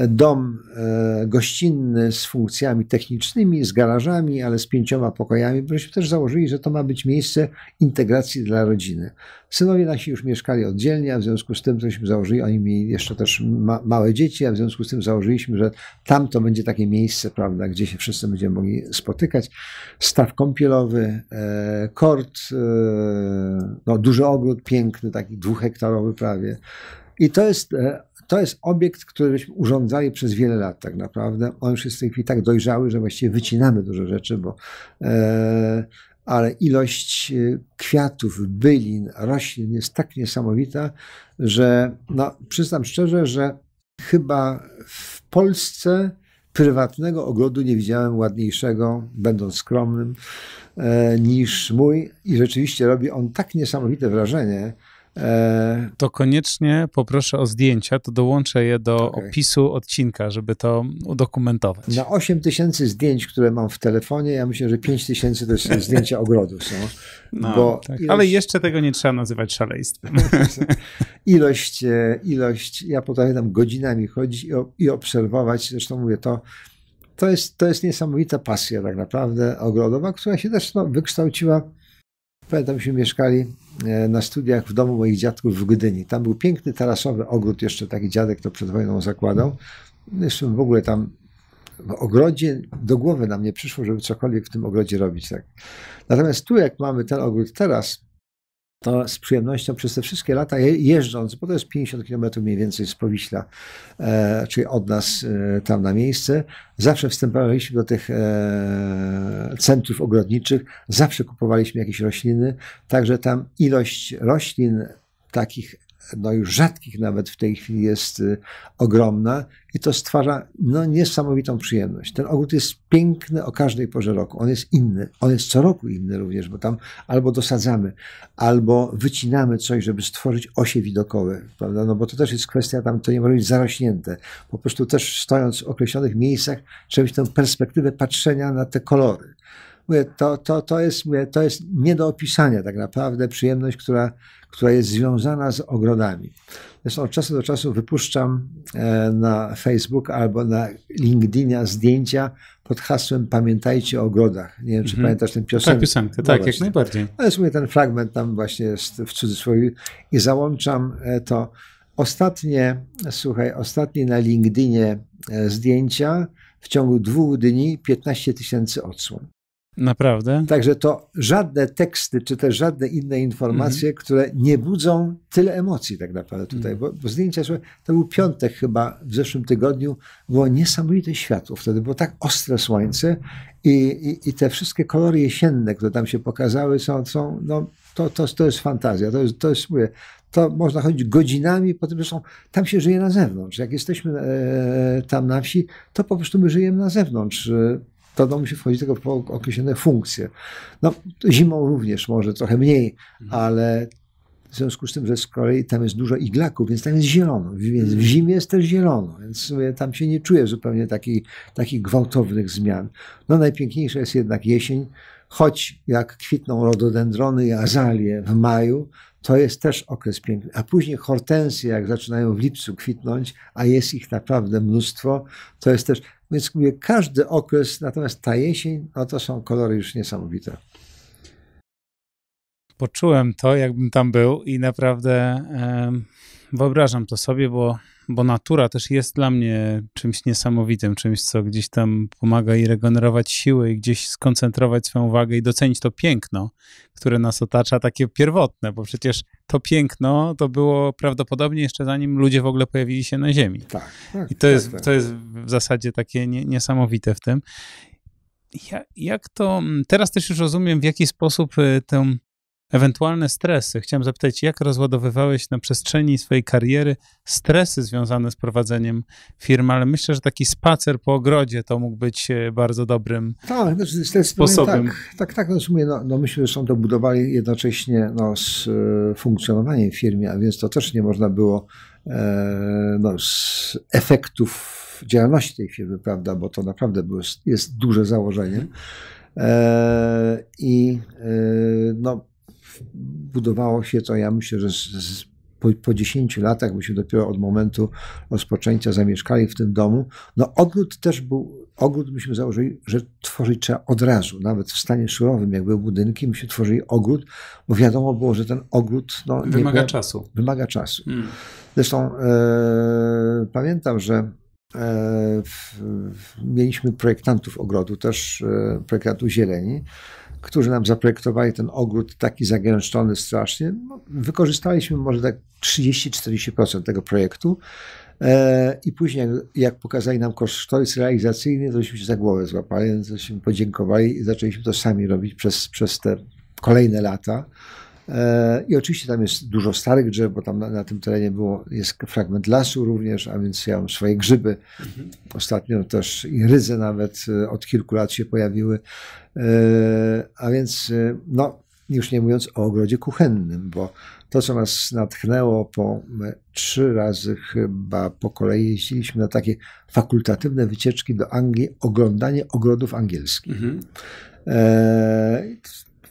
dom e, gościnny z funkcjami technicznymi, z garażami, ale z pięcioma pokojami. bośmy też założyli, że to ma być miejsce integracji dla rodziny. Synowie nasi już mieszkali oddzielnie, a w związku z tym, cośmy założyli, oni mieli jeszcze też ma małe dzieci, a w związku z tym założyliśmy, że tam to będzie takie miejsce, prawda, gdzie się wszyscy będziemy mogli spotykać. Staw kąpielowy, e, kort, e, no, duży ogród piękny, taki dwuhektarowy prawie, i to jest, e, to jest obiekt, któryśmy urządzali przez wiele lat tak naprawdę. On już jest w tej chwili tak dojrzały, że właściwie wycinamy dużo rzeczy, bo e, ale ilość e, kwiatów, bylin, roślin jest tak niesamowita, że no, przyznam szczerze, że chyba w Polsce prywatnego ogrodu nie widziałem ładniejszego, będąc skromnym, niż mój. I rzeczywiście robi on tak niesamowite wrażenie, E, to koniecznie poproszę o zdjęcia, to dołączę je do okay. opisu odcinka, żeby to udokumentować. Na 8 tysięcy zdjęć, które mam w telefonie, ja myślę, że 5 tysięcy to są zdjęcia ogrodu są. No, tak. ilość... Ale jeszcze tego nie trzeba nazywać szaleństwem. No, tak, tak. ilość, e, ilość, ja potrafię tam godzinami chodzić i, i obserwować, zresztą mówię to, to jest, to jest niesamowita pasja tak naprawdę ogrodowa, która się też no, wykształciła Pamiętam, myśmy mieszkali e, na studiach w domu moich dziadków w Gdyni. Tam był piękny tarasowy ogród, jeszcze taki dziadek to przed wojną zakładał. Zresztą w ogóle tam w ogrodzie do głowy nam nie przyszło, żeby cokolwiek w tym ogrodzie robić. Tak. Natomiast tu, jak mamy ten ogród teraz, to z przyjemnością przez te wszystkie lata jeżdżąc, bo to jest 50 km mniej więcej z Powiśla, e, czyli od nas e, tam na miejsce, zawsze wstępowaliśmy do tych e, centrów ogrodniczych, zawsze kupowaliśmy jakieś rośliny, także tam ilość roślin takich no już rzadkich nawet w tej chwili jest y, ogromna i to stwarza no, niesamowitą przyjemność. Ten ogród jest piękny o każdej porze roku. On jest inny. On jest co roku inny również, bo tam albo dosadzamy, albo wycinamy coś, żeby stworzyć osie widokowe, prawda? No bo to też jest kwestia, tam to nie może być zarośnięte. Po prostu też stojąc w określonych miejscach trzeba mieć tę perspektywę patrzenia na te kolory. Mówię, to, to, to, jest, mówię, to jest nie do opisania tak naprawdę przyjemność, która, która jest związana z ogrodami. Zresztą od czasu do czasu wypuszczam e, na Facebook albo na LinkedInie zdjęcia pod hasłem Pamiętajcie o ogrodach. Nie wiem, czy mm -hmm. pamiętasz tę tak, piosenkę. Tak, piosenkę, no tak, jak najbardziej. Ale no słuchaj, ten fragment tam właśnie jest w cudzysłowie i załączam e, to. Ostatnie, słuchaj, ostatnie na LinkedInie e, zdjęcia w ciągu dwóch dni 15 tysięcy odsłon. Naprawdę? Także to żadne teksty, czy też żadne inne informacje, mhm. które nie budzą tyle emocji tak naprawdę tutaj, mm bo, bo zdjęcia, to był piątek chyba w zeszłym tygodniu, było niesamowite światło wtedy, było tak ostre słońce i, i, i te wszystkie kolory jesienne, które tam się pokazały są, są no, to, to, to jest fantazja, to jest, to jest mówię, to można chodzić godzinami, po tym, są, tam się żyje na zewnątrz. Jak jesteśmy e, tam na wsi, to po prostu my żyjemy na zewnątrz. E, to się musi wchodzić tylko po określone funkcje. No, zimą również może trochę mniej, mhm. ale w związku z tym, że z kolei tam jest dużo iglaków, więc tam jest zielono. Więc w mhm. zimie jest też zielono, więc tam się nie czuje zupełnie taki, takich gwałtownych zmian. No najpiękniejsza jest jednak jesień, choć jak kwitną rododendrony i azalie w maju, to jest też okres piękny. A później hortensje, jak zaczynają w lipcu kwitnąć, a jest ich naprawdę mnóstwo, to jest też więc mówię, każdy okres, natomiast ta jesień, no to są kolory już niesamowite. Poczułem to, jakbym tam był i naprawdę wyobrażam to sobie, bo, bo natura też jest dla mnie czymś niesamowitym, czymś, co gdzieś tam pomaga i regenerować siły, i gdzieś skoncentrować swoją uwagę i docenić to piękno, które nas otacza, takie pierwotne, bo przecież to piękno to było prawdopodobnie jeszcze zanim ludzie w ogóle pojawili się na Ziemi. Tak, tak I to, tak, jest, tak. to jest w zasadzie takie nie, niesamowite w tym. Ja, jak to, teraz też już rozumiem, w jaki sposób y, tę ewentualne stresy. Chciałem zapytać, jak rozładowywałeś na przestrzeni swojej kariery stresy związane z prowadzeniem firmy, ale myślę, że taki spacer po ogrodzie to mógł być e, bardzo dobrym tak, znaczy, sposobem. Tak, tak, tak no, sumie, no, no myśmy zresztą to budowali jednocześnie no, z e, funkcjonowaniem firmy, a więc to też nie można było e, no, z efektów działalności tej firmy, prawda, bo to naprawdę było, jest duże założenie. E, I e, no, budowało się to, ja myślę, że z, z, po, po 10 latach, bo się dopiero od momentu rozpoczęcia zamieszkali w tym domu. No ogród też był, ogród myśmy założyli, że tworzyć trzeba od razu, nawet w stanie surowym, jak były budynki, myśmy tworzyli ogród, bo wiadomo było, że ten ogród... No, wymaga czasu. Wymaga czasu. Hmm. Zresztą e, pamiętam, że e, w, w, mieliśmy projektantów ogrodu, też e, projektantów zieleni, którzy nam zaprojektowali ten ogród taki zagęszczony strasznie, no, wykorzystaliśmy może tak 30-40% tego projektu. E, I później, jak, jak pokazali nam kosztorys realizacyjny, tośmy się za głowę złapali, tośmy podziękowali i zaczęliśmy to sami robić przez, przez te kolejne lata. E, I oczywiście tam jest dużo starych drzew, bo tam na, na, tym terenie było, jest fragment lasu również, a więc ja mam swoje grzyby. Mhm. Ostatnio też i rydze nawet e, od kilku lat się pojawiły. E, a więc, e, no, już nie mówiąc o ogrodzie kuchennym, bo to, co nas natchnęło po trzy razy chyba po kolei jeździliśmy na takie fakultatywne wycieczki do Anglii, oglądanie ogrodów angielskich. Mhm. E,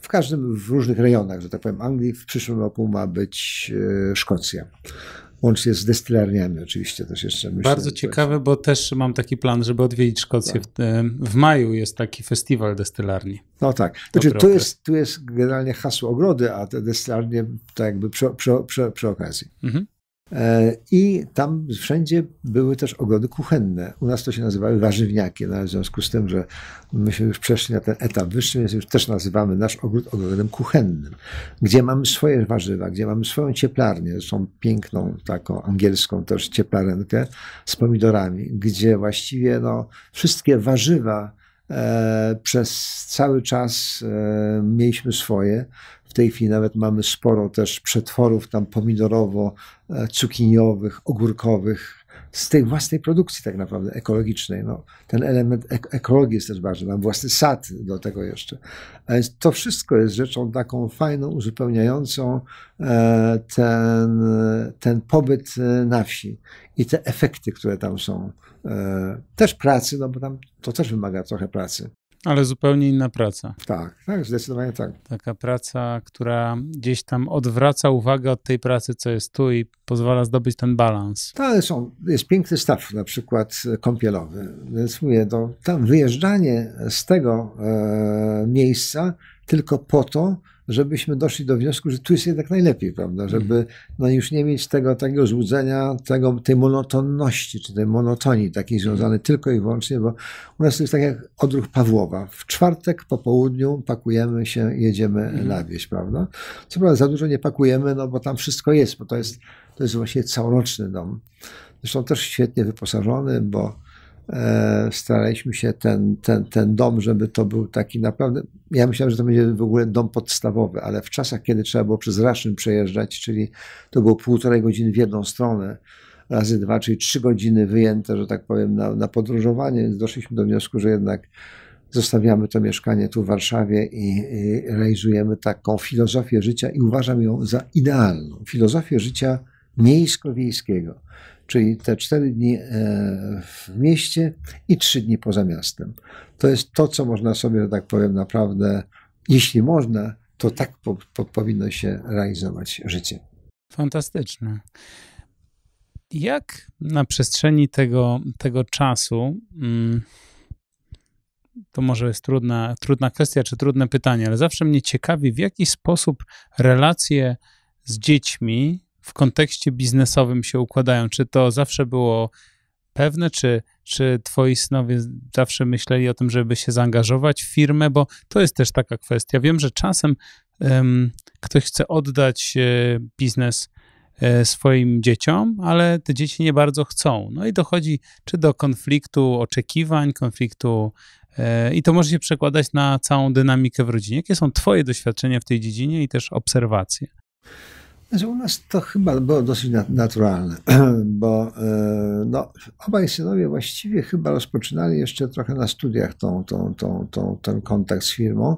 w każdym, w różnych rejonach, że tak powiem, Anglii. W przyszłym roku ma być Szkocja łącznie z destylarniami oczywiście też jeszcze. Myślę, Bardzo ciekawe, bo też mam taki plan, żeby odwiedzić Szkocję. Tak. W, w, maju jest taki festiwal destylarni. No tak. Znaczy, tu, jest, tu jest generalnie hasło ogrody, a te destylarnie tak jakby przy, przy, przy, przy okazji. Mhm. E, I tam wszędzie były też ogrody kuchenne. U nas to się nazywały warzywniaki, no, w związku z tym, że myśmy już przeszli na ten etap wyższy, więc już też nazywamy nasz ogród ogrodem kuchennym, gdzie mamy swoje warzywa, gdzie mamy swoją cieplarnię, zresztą piękną, taką angielską też cieplarenkę z pomidorami, gdzie właściwie no, wszystkie warzywa, E, przez cały czas e, mieliśmy swoje. W tej chwili nawet mamy sporo też przetworów tam pomidorowo-cukiniowych, e, ogórkowych, z tej własnej produkcji tak naprawdę ekologicznej. No, ten element ek ekologii jest też ważny, mam własny sad do tego jeszcze. więc to wszystko jest rzeczą taką fajną, uzupełniającą e, ten, ten pobyt na wsi i te efekty, które tam są. E, też pracy, no bo tam to też wymaga trochę pracy. Ale zupełnie inna praca. Tak, tak, zdecydowanie tak. Taka praca, która gdzieś tam odwraca uwagę od tej pracy, co jest tu i pozwala zdobyć ten balans. Tak, są, jest piękny staw na przykład kąpielowy. Więc mówię, to tam wyjeżdżanie z tego e, miejsca tylko po to, żebyśmy doszli do wniosku, że tu jest jednak najlepiej, prawda? Mhm. Żeby no, już nie mieć tego, takiego złudzenia, tego, tej monotonności, czy tej monotonii takiej związanej mhm. tylko i wyłącznie, bo u nas to jest tak jak odruch Pawłowa. W czwartek po południu pakujemy się, jedziemy mhm. na wieś, prawda? Co prawda za dużo nie pakujemy, no bo tam wszystko jest, bo to jest, to jest właśnie całoroczny dom. Zresztą też świetnie wyposażony, bo E, staraliśmy się ten, ten, ten dom, żeby to był taki naprawdę. Ja myślałem, że to będzie w ogóle dom podstawowy, ale w czasach, kiedy trzeba było przez Raszyn przejeżdżać, czyli to było półtorej godziny w jedną stronę, razy dwa, czyli trzy godziny wyjęte, że tak powiem, na, na podróżowanie, więc doszliśmy do wniosku, że jednak zostawiamy to mieszkanie tu w Warszawie i, i realizujemy taką filozofię życia i uważam ją za idealną. Filozofię życia miejsko-wiejskiego czyli te cztery dni e, w mieście i trzy dni poza miastem. To jest to, co można sobie, że tak powiem, naprawdę, jeśli można, to tak po, po, powinno się realizować życie. Fantastyczne. Jak na przestrzeni tego, tego czasu, mm, to może jest trudna, trudna kwestia czy trudne pytanie, ale zawsze mnie ciekawi, w jaki sposób relacje z dziećmi w kontekście biznesowym się układają? Czy to zawsze było pewne, czy, czy twoi synowie zawsze myśleli o tym, żeby się zaangażować w firmę? Bo to jest też taka kwestia. Wiem, że czasem um, ktoś chce oddać e, biznes e, swoim dzieciom, ale te dzieci nie bardzo chcą. No i dochodzi czy do konfliktu oczekiwań, konfliktu e, i to może się przekładać na całą dynamikę w rodzinie. Jakie są Twoje doświadczenia w tej dziedzinie i też obserwacje? Że u nas to chyba było dosyć naturalne, <clears throat> bo e, no, obaj synowie właściwie chyba rozpoczynali jeszcze trochę na studiach tą, tą, tą, tą, ten kontakt z firmą.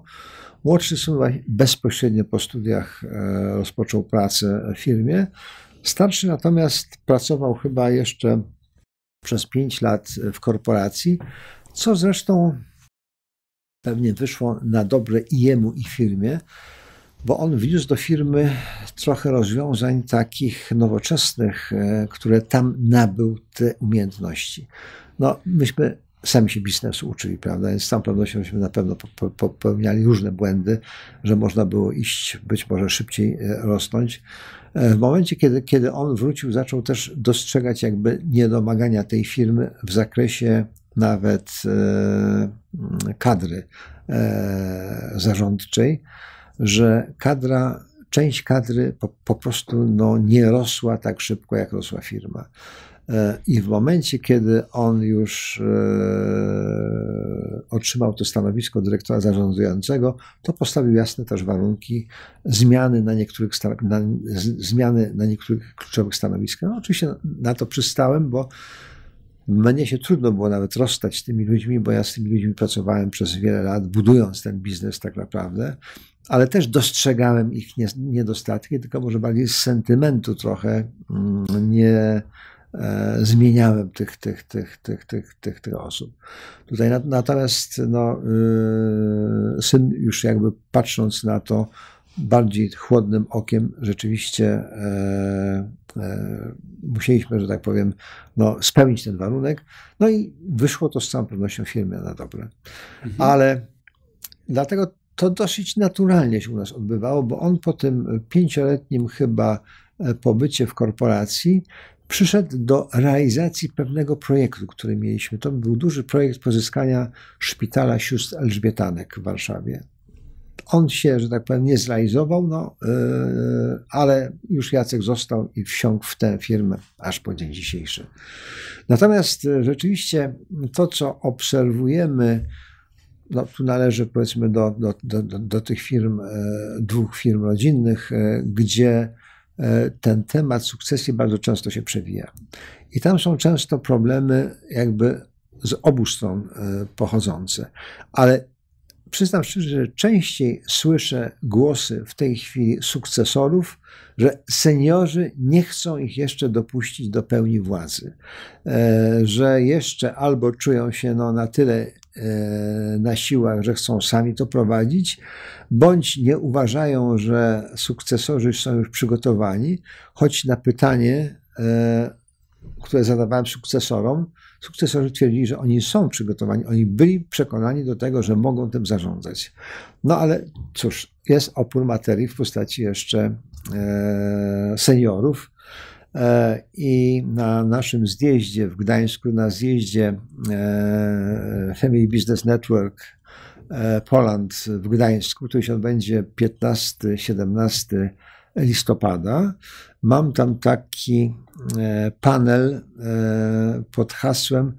Młodszy syn bezpośrednio po studiach e, rozpoczął pracę w firmie. Starszy natomiast pracował chyba jeszcze przez 5 lat w korporacji, co zresztą pewnie wyszło na dobre i jemu, i firmie bo on wniósł do firmy trochę rozwiązań takich nowoczesnych, e, które tam nabył te umiejętności. No, myśmy sami się biznesu uczyli, prawda? Więc z całą pewnością myśmy na pewno popełniali różne błędy, że można było iść, być może szybciej e, rosnąć. E, w momencie, kiedy, kiedy on wrócił, zaczął też dostrzegać jakby niedomagania tej firmy w zakresie nawet kadry zarządczej że kadra, część kadry po, po prostu no, nie rosła tak szybko, jak rosła firma. E, I w momencie, kiedy on już e, otrzymał to stanowisko dyrektora zarządzającego, to postawił jasne też warunki zmiany na niektórych, na, zmiany na niektórych kluczowych stanowiskach. No, oczywiście na to przystałem, bo mnie się trudno było nawet rozstać z tymi ludźmi, bo ja z tymi ludźmi pracowałem przez wiele lat, budując ten biznes tak naprawdę, ale też dostrzegałem ich niedostatki, tylko może bardziej z sentymentu trochę mm, nie e, zmieniałem tych, tych, tych, tych, tych, tych, tych osób. Tutaj natomiast no, y, syn już jakby patrząc na to, bardziej chłodnym okiem rzeczywiście e, e, musieliśmy, że tak powiem, no, spełnić ten warunek. No i wyszło to z całą pewnością firmie na dobre. Mhm. Ale dlatego to dosyć naturalnie się u nas odbywało, bo on po tym pięcioletnim chyba e, pobycie w korporacji przyszedł do realizacji pewnego projektu, który mieliśmy. To był duży projekt pozyskania szpitala sióstr Elżbietanek w Warszawie on się, że tak powiem, nie zrealizował, no, e, ale już Jacek został i wsiąkł w tę firmę aż po dzień dzisiejszy. Natomiast e, rzeczywiście to, co obserwujemy, no, tu należy powiedzmy do, do, do, do tych firm, e, dwóch firm rodzinnych, gdzie ten temat sukcesji bardzo często się przewija. I tam są często problemy jakby z obu stron pochodzące, ale przyznam szczerze, że częściej słyszę głosy w tej chwili sukcesorów, że seniorzy nie chcą ich jeszcze dopuścić do pełni władzy, e, że jeszcze albo czują się no, na tyle e, na siłach, że chcą sami to prowadzić, bądź nie uważają, że sukcesorzy są już przygotowani, choć na pytanie, e, które zadawałem sukcesorom, sukcesorzy twierdzili, że oni są przygotowani, oni byli przekonani do tego, że mogą tym zarządzać. No ale cóż, jest opór materii w postaci jeszcze e, seniorów. E, I na naszym zjeździe w Gdańsku, na zjeździe e, Family Business Network e, Poland w Gdańsku, który się odbędzie 15-17 listopada, mam tam taki E, panel e, pod hasłem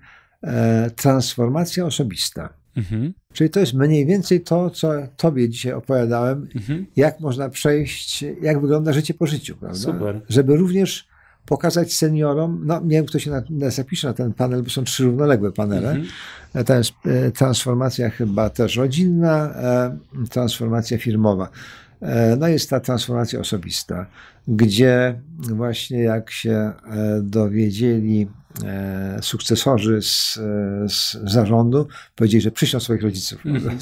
e, transformacja osobista. Mhm. Czyli to jest mniej więcej to, co tobie dzisiaj opowiadałem, mhm. jak można przejść, jak wygląda życie po życiu, prawda? Super. Żeby również pokazać seniorom, no nie wiem, kto się na, na zapisze na ten panel, bo są trzy równoległe panele. Mhm. jest transformacja chyba też rodzinna, transformacja firmowa. No jest ta transformacja osobista gdzie właśnie jak się e, dowiedzieli e, sukcesorzy z, e, z zarządu, powiedzieli, że przyślą swoich rodziców. Mhm.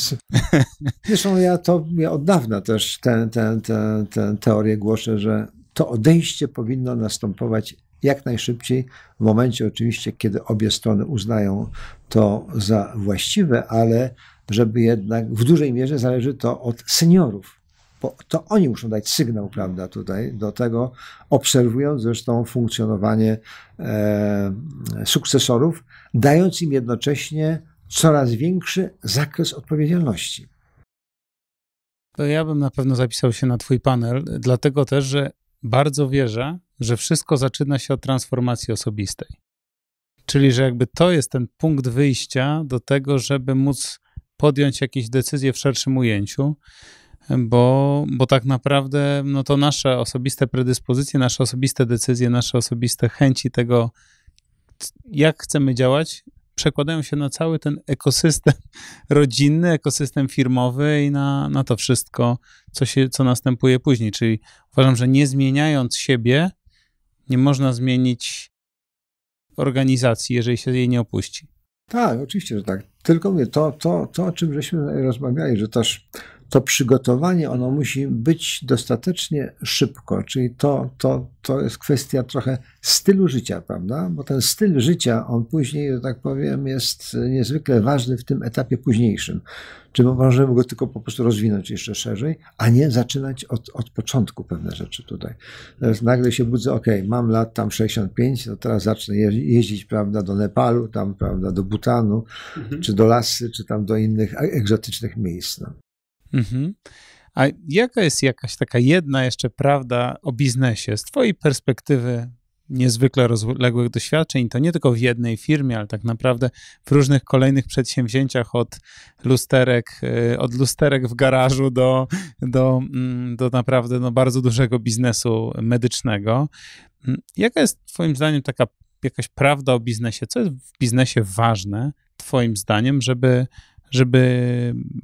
<laughs> Zresztą ja to ja od dawna też tę ten ten teorię głoszę, że to odejście powinno następować jak najszybciej, w momencie oczywiście, kiedy obie strony uznają to za właściwe, ale żeby jednak w dużej mierze zależy to od seniorów bo to oni muszą dać sygnał, prawda, tutaj do tego, obserwując zresztą funkcjonowanie e, sukcesorów, dając im jednocześnie coraz większy zakres odpowiedzialności. To ja bym na pewno zapisał się na Twój panel, dlatego też, że bardzo wierzę, że wszystko zaczyna się od transformacji osobistej. Czyli, że jakby to jest ten punkt wyjścia do tego, żeby móc podjąć jakieś decyzje w szerszym ujęciu bo, bo tak naprawdę no to nasze osobiste predyspozycje, nasze osobiste decyzje, nasze osobiste chęci tego, jak chcemy działać, przekładają się na cały ten ekosystem <laughs> rodzinny, ekosystem firmowy i na, na to wszystko, co, się, co następuje później. Czyli uważam, że nie zmieniając siebie, nie można zmienić organizacji, jeżeli się jej nie opuści. Tak, oczywiście, że tak. Tylko mówię, to, to, to o czym żeśmy rozmawiali, że też. Ta to przygotowanie ono musi być dostatecznie szybko, czyli to, to, to jest kwestia trochę stylu życia, prawda? Bo ten styl życia, on później, że tak powiem, jest niezwykle ważny w tym etapie późniejszym. Czy możemy go tylko po prostu rozwinąć jeszcze szerzej, a nie zaczynać od, od początku pewne rzeczy tutaj. Teraz nagle się budzę, ok, mam lat tam 65, to teraz zacznę jeździć, prawda, do Nepalu, tam, prawda, do Butanu, mhm. czy do lasy, czy tam do innych egzotycznych miejsc. No. Mhm. A jaka jest jakaś taka jedna jeszcze prawda o biznesie z Twojej perspektywy niezwykle rozległych doświadczeń, to nie tylko w jednej firmie, ale tak naprawdę w różnych kolejnych przedsięwzięciach od lusterek, y, od lusterek w garażu do, do, mm, do naprawdę no, bardzo dużego biznesu medycznego. Mm, jaka jest Twoim zdaniem taka jakaś prawda o biznesie? Co jest w biznesie ważne Twoim zdaniem, żeby żeby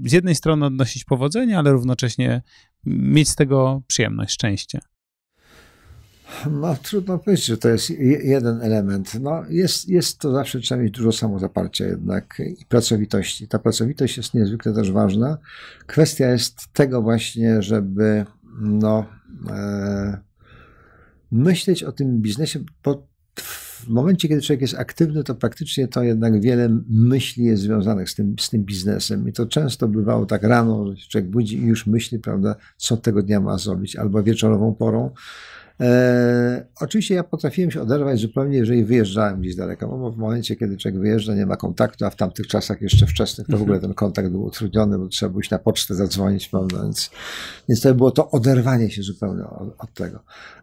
z jednej strony odnosić powodzenie, ale równocześnie mieć z tego przyjemność, szczęście? No, trudno powiedzieć, że to jest jeden element. No, jest, jest to zawsze trzeba mieć dużo samozaparcia jednak i pracowitości. Ta pracowitość jest niezwykle też ważna. Kwestia jest tego właśnie, żeby no, e, myśleć o tym biznesie pod w momencie, kiedy człowiek jest aktywny, to praktycznie to jednak wiele myśli jest związanych z tym, z tym biznesem. I to często bywało tak rano, że człowiek budzi i już myśli, prawda, co tego dnia ma zrobić, albo wieczorową porą E, oczywiście ja potrafiłem się oderwać zupełnie, jeżeli wyjeżdżałem gdzieś daleko, bo w momencie, kiedy człowiek wyjeżdża, nie ma kontaktu, a w tamtych czasach jeszcze wczesnych, to w ogóle mhm. ten kontakt był utrudniony, bo trzeba było iść na pocztę, zadzwonić, prawda, więc, więc to było to oderwanie się zupełnie od, od tego.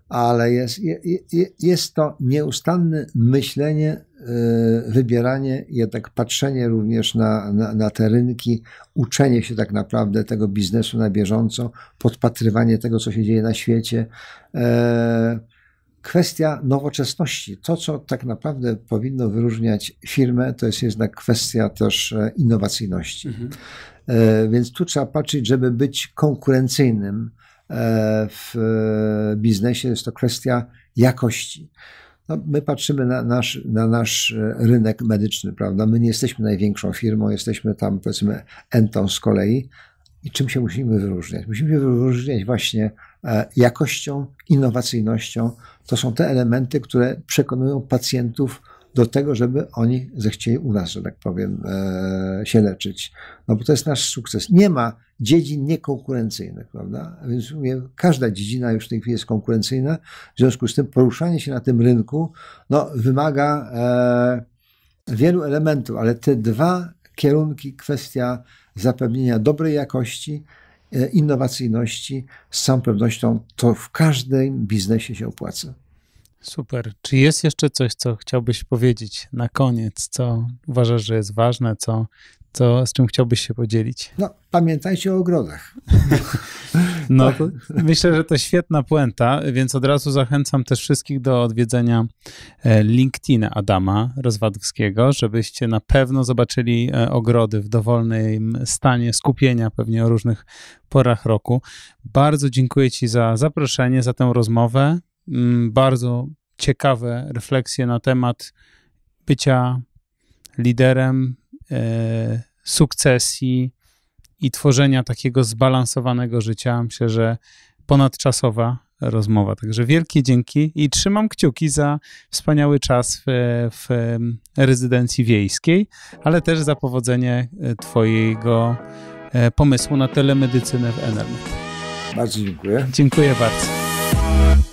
Ale jest, je, je, jest to nieustanne myślenie Y, wybieranie, jednak patrzenie również na, na, na, te rynki, uczenie się tak naprawdę tego biznesu na bieżąco, podpatrywanie tego, co się dzieje na świecie. E, kwestia nowoczesności. To, co tak naprawdę powinno wyróżniać firmę, to jest jednak kwestia też e, innowacyjności. Mhm. E, więc tu trzeba patrzeć, żeby być konkurencyjnym w biznesie, jest to kwestia jakości. No, my patrzymy na nasz, na nasz e, rynek medyczny, prawda? My nie jesteśmy największą firmą, jesteśmy tam powiedzmy entą z kolei. I czym się musimy wyróżniać? Musimy się wyróżniać właśnie e, jakością, innowacyjnością. To są te elementy, które przekonują pacjentów do tego, żeby oni zechcieli u nas, że tak powiem, e, się leczyć. No bo to jest nasz sukces. Nie ma dziedzin niekonkurencyjnych, prawda? Więc mówię, każda dziedzina już w tej chwili jest konkurencyjna, w związku z tym poruszanie się na tym rynku no, wymaga e, wielu elementów, ale te dwa kierunki, kwestia zapewnienia dobrej jakości, e, innowacyjności, z całą pewnością to w każdym biznesie się opłaca. Super. Czy jest jeszcze coś, co chciałbyś powiedzieć na koniec, co uważasz, że jest ważne, co, co, z czym chciałbyś się podzielić? No, pamiętajcie o ogrodach. <laughs> no, myślę, że to świetna puenta, więc od razu zachęcam też wszystkich do odwiedzenia e, LinkedIn Adama Rozwadowskiego, żebyście na pewno zobaczyli e, ogrody w dowolnym stanie skupienia pewnie o różnych porach roku. Bardzo dziękuję Ci za zaproszenie, za tę rozmowę. Mm, bardzo ciekawe refleksje na temat bycia liderem, e, sukcesji i tworzenia takiego zbalansowanego życia. Myślę, że ponadczasowa rozmowa. Także wielkie dzięki i trzymam kciuki za wspaniały czas w, w rezydencji wiejskiej, ale też za powodzenie e, Twojego e, pomysłu na telemedycynę w Enermet. Bardzo dziękuję. Dziękuję bardzo.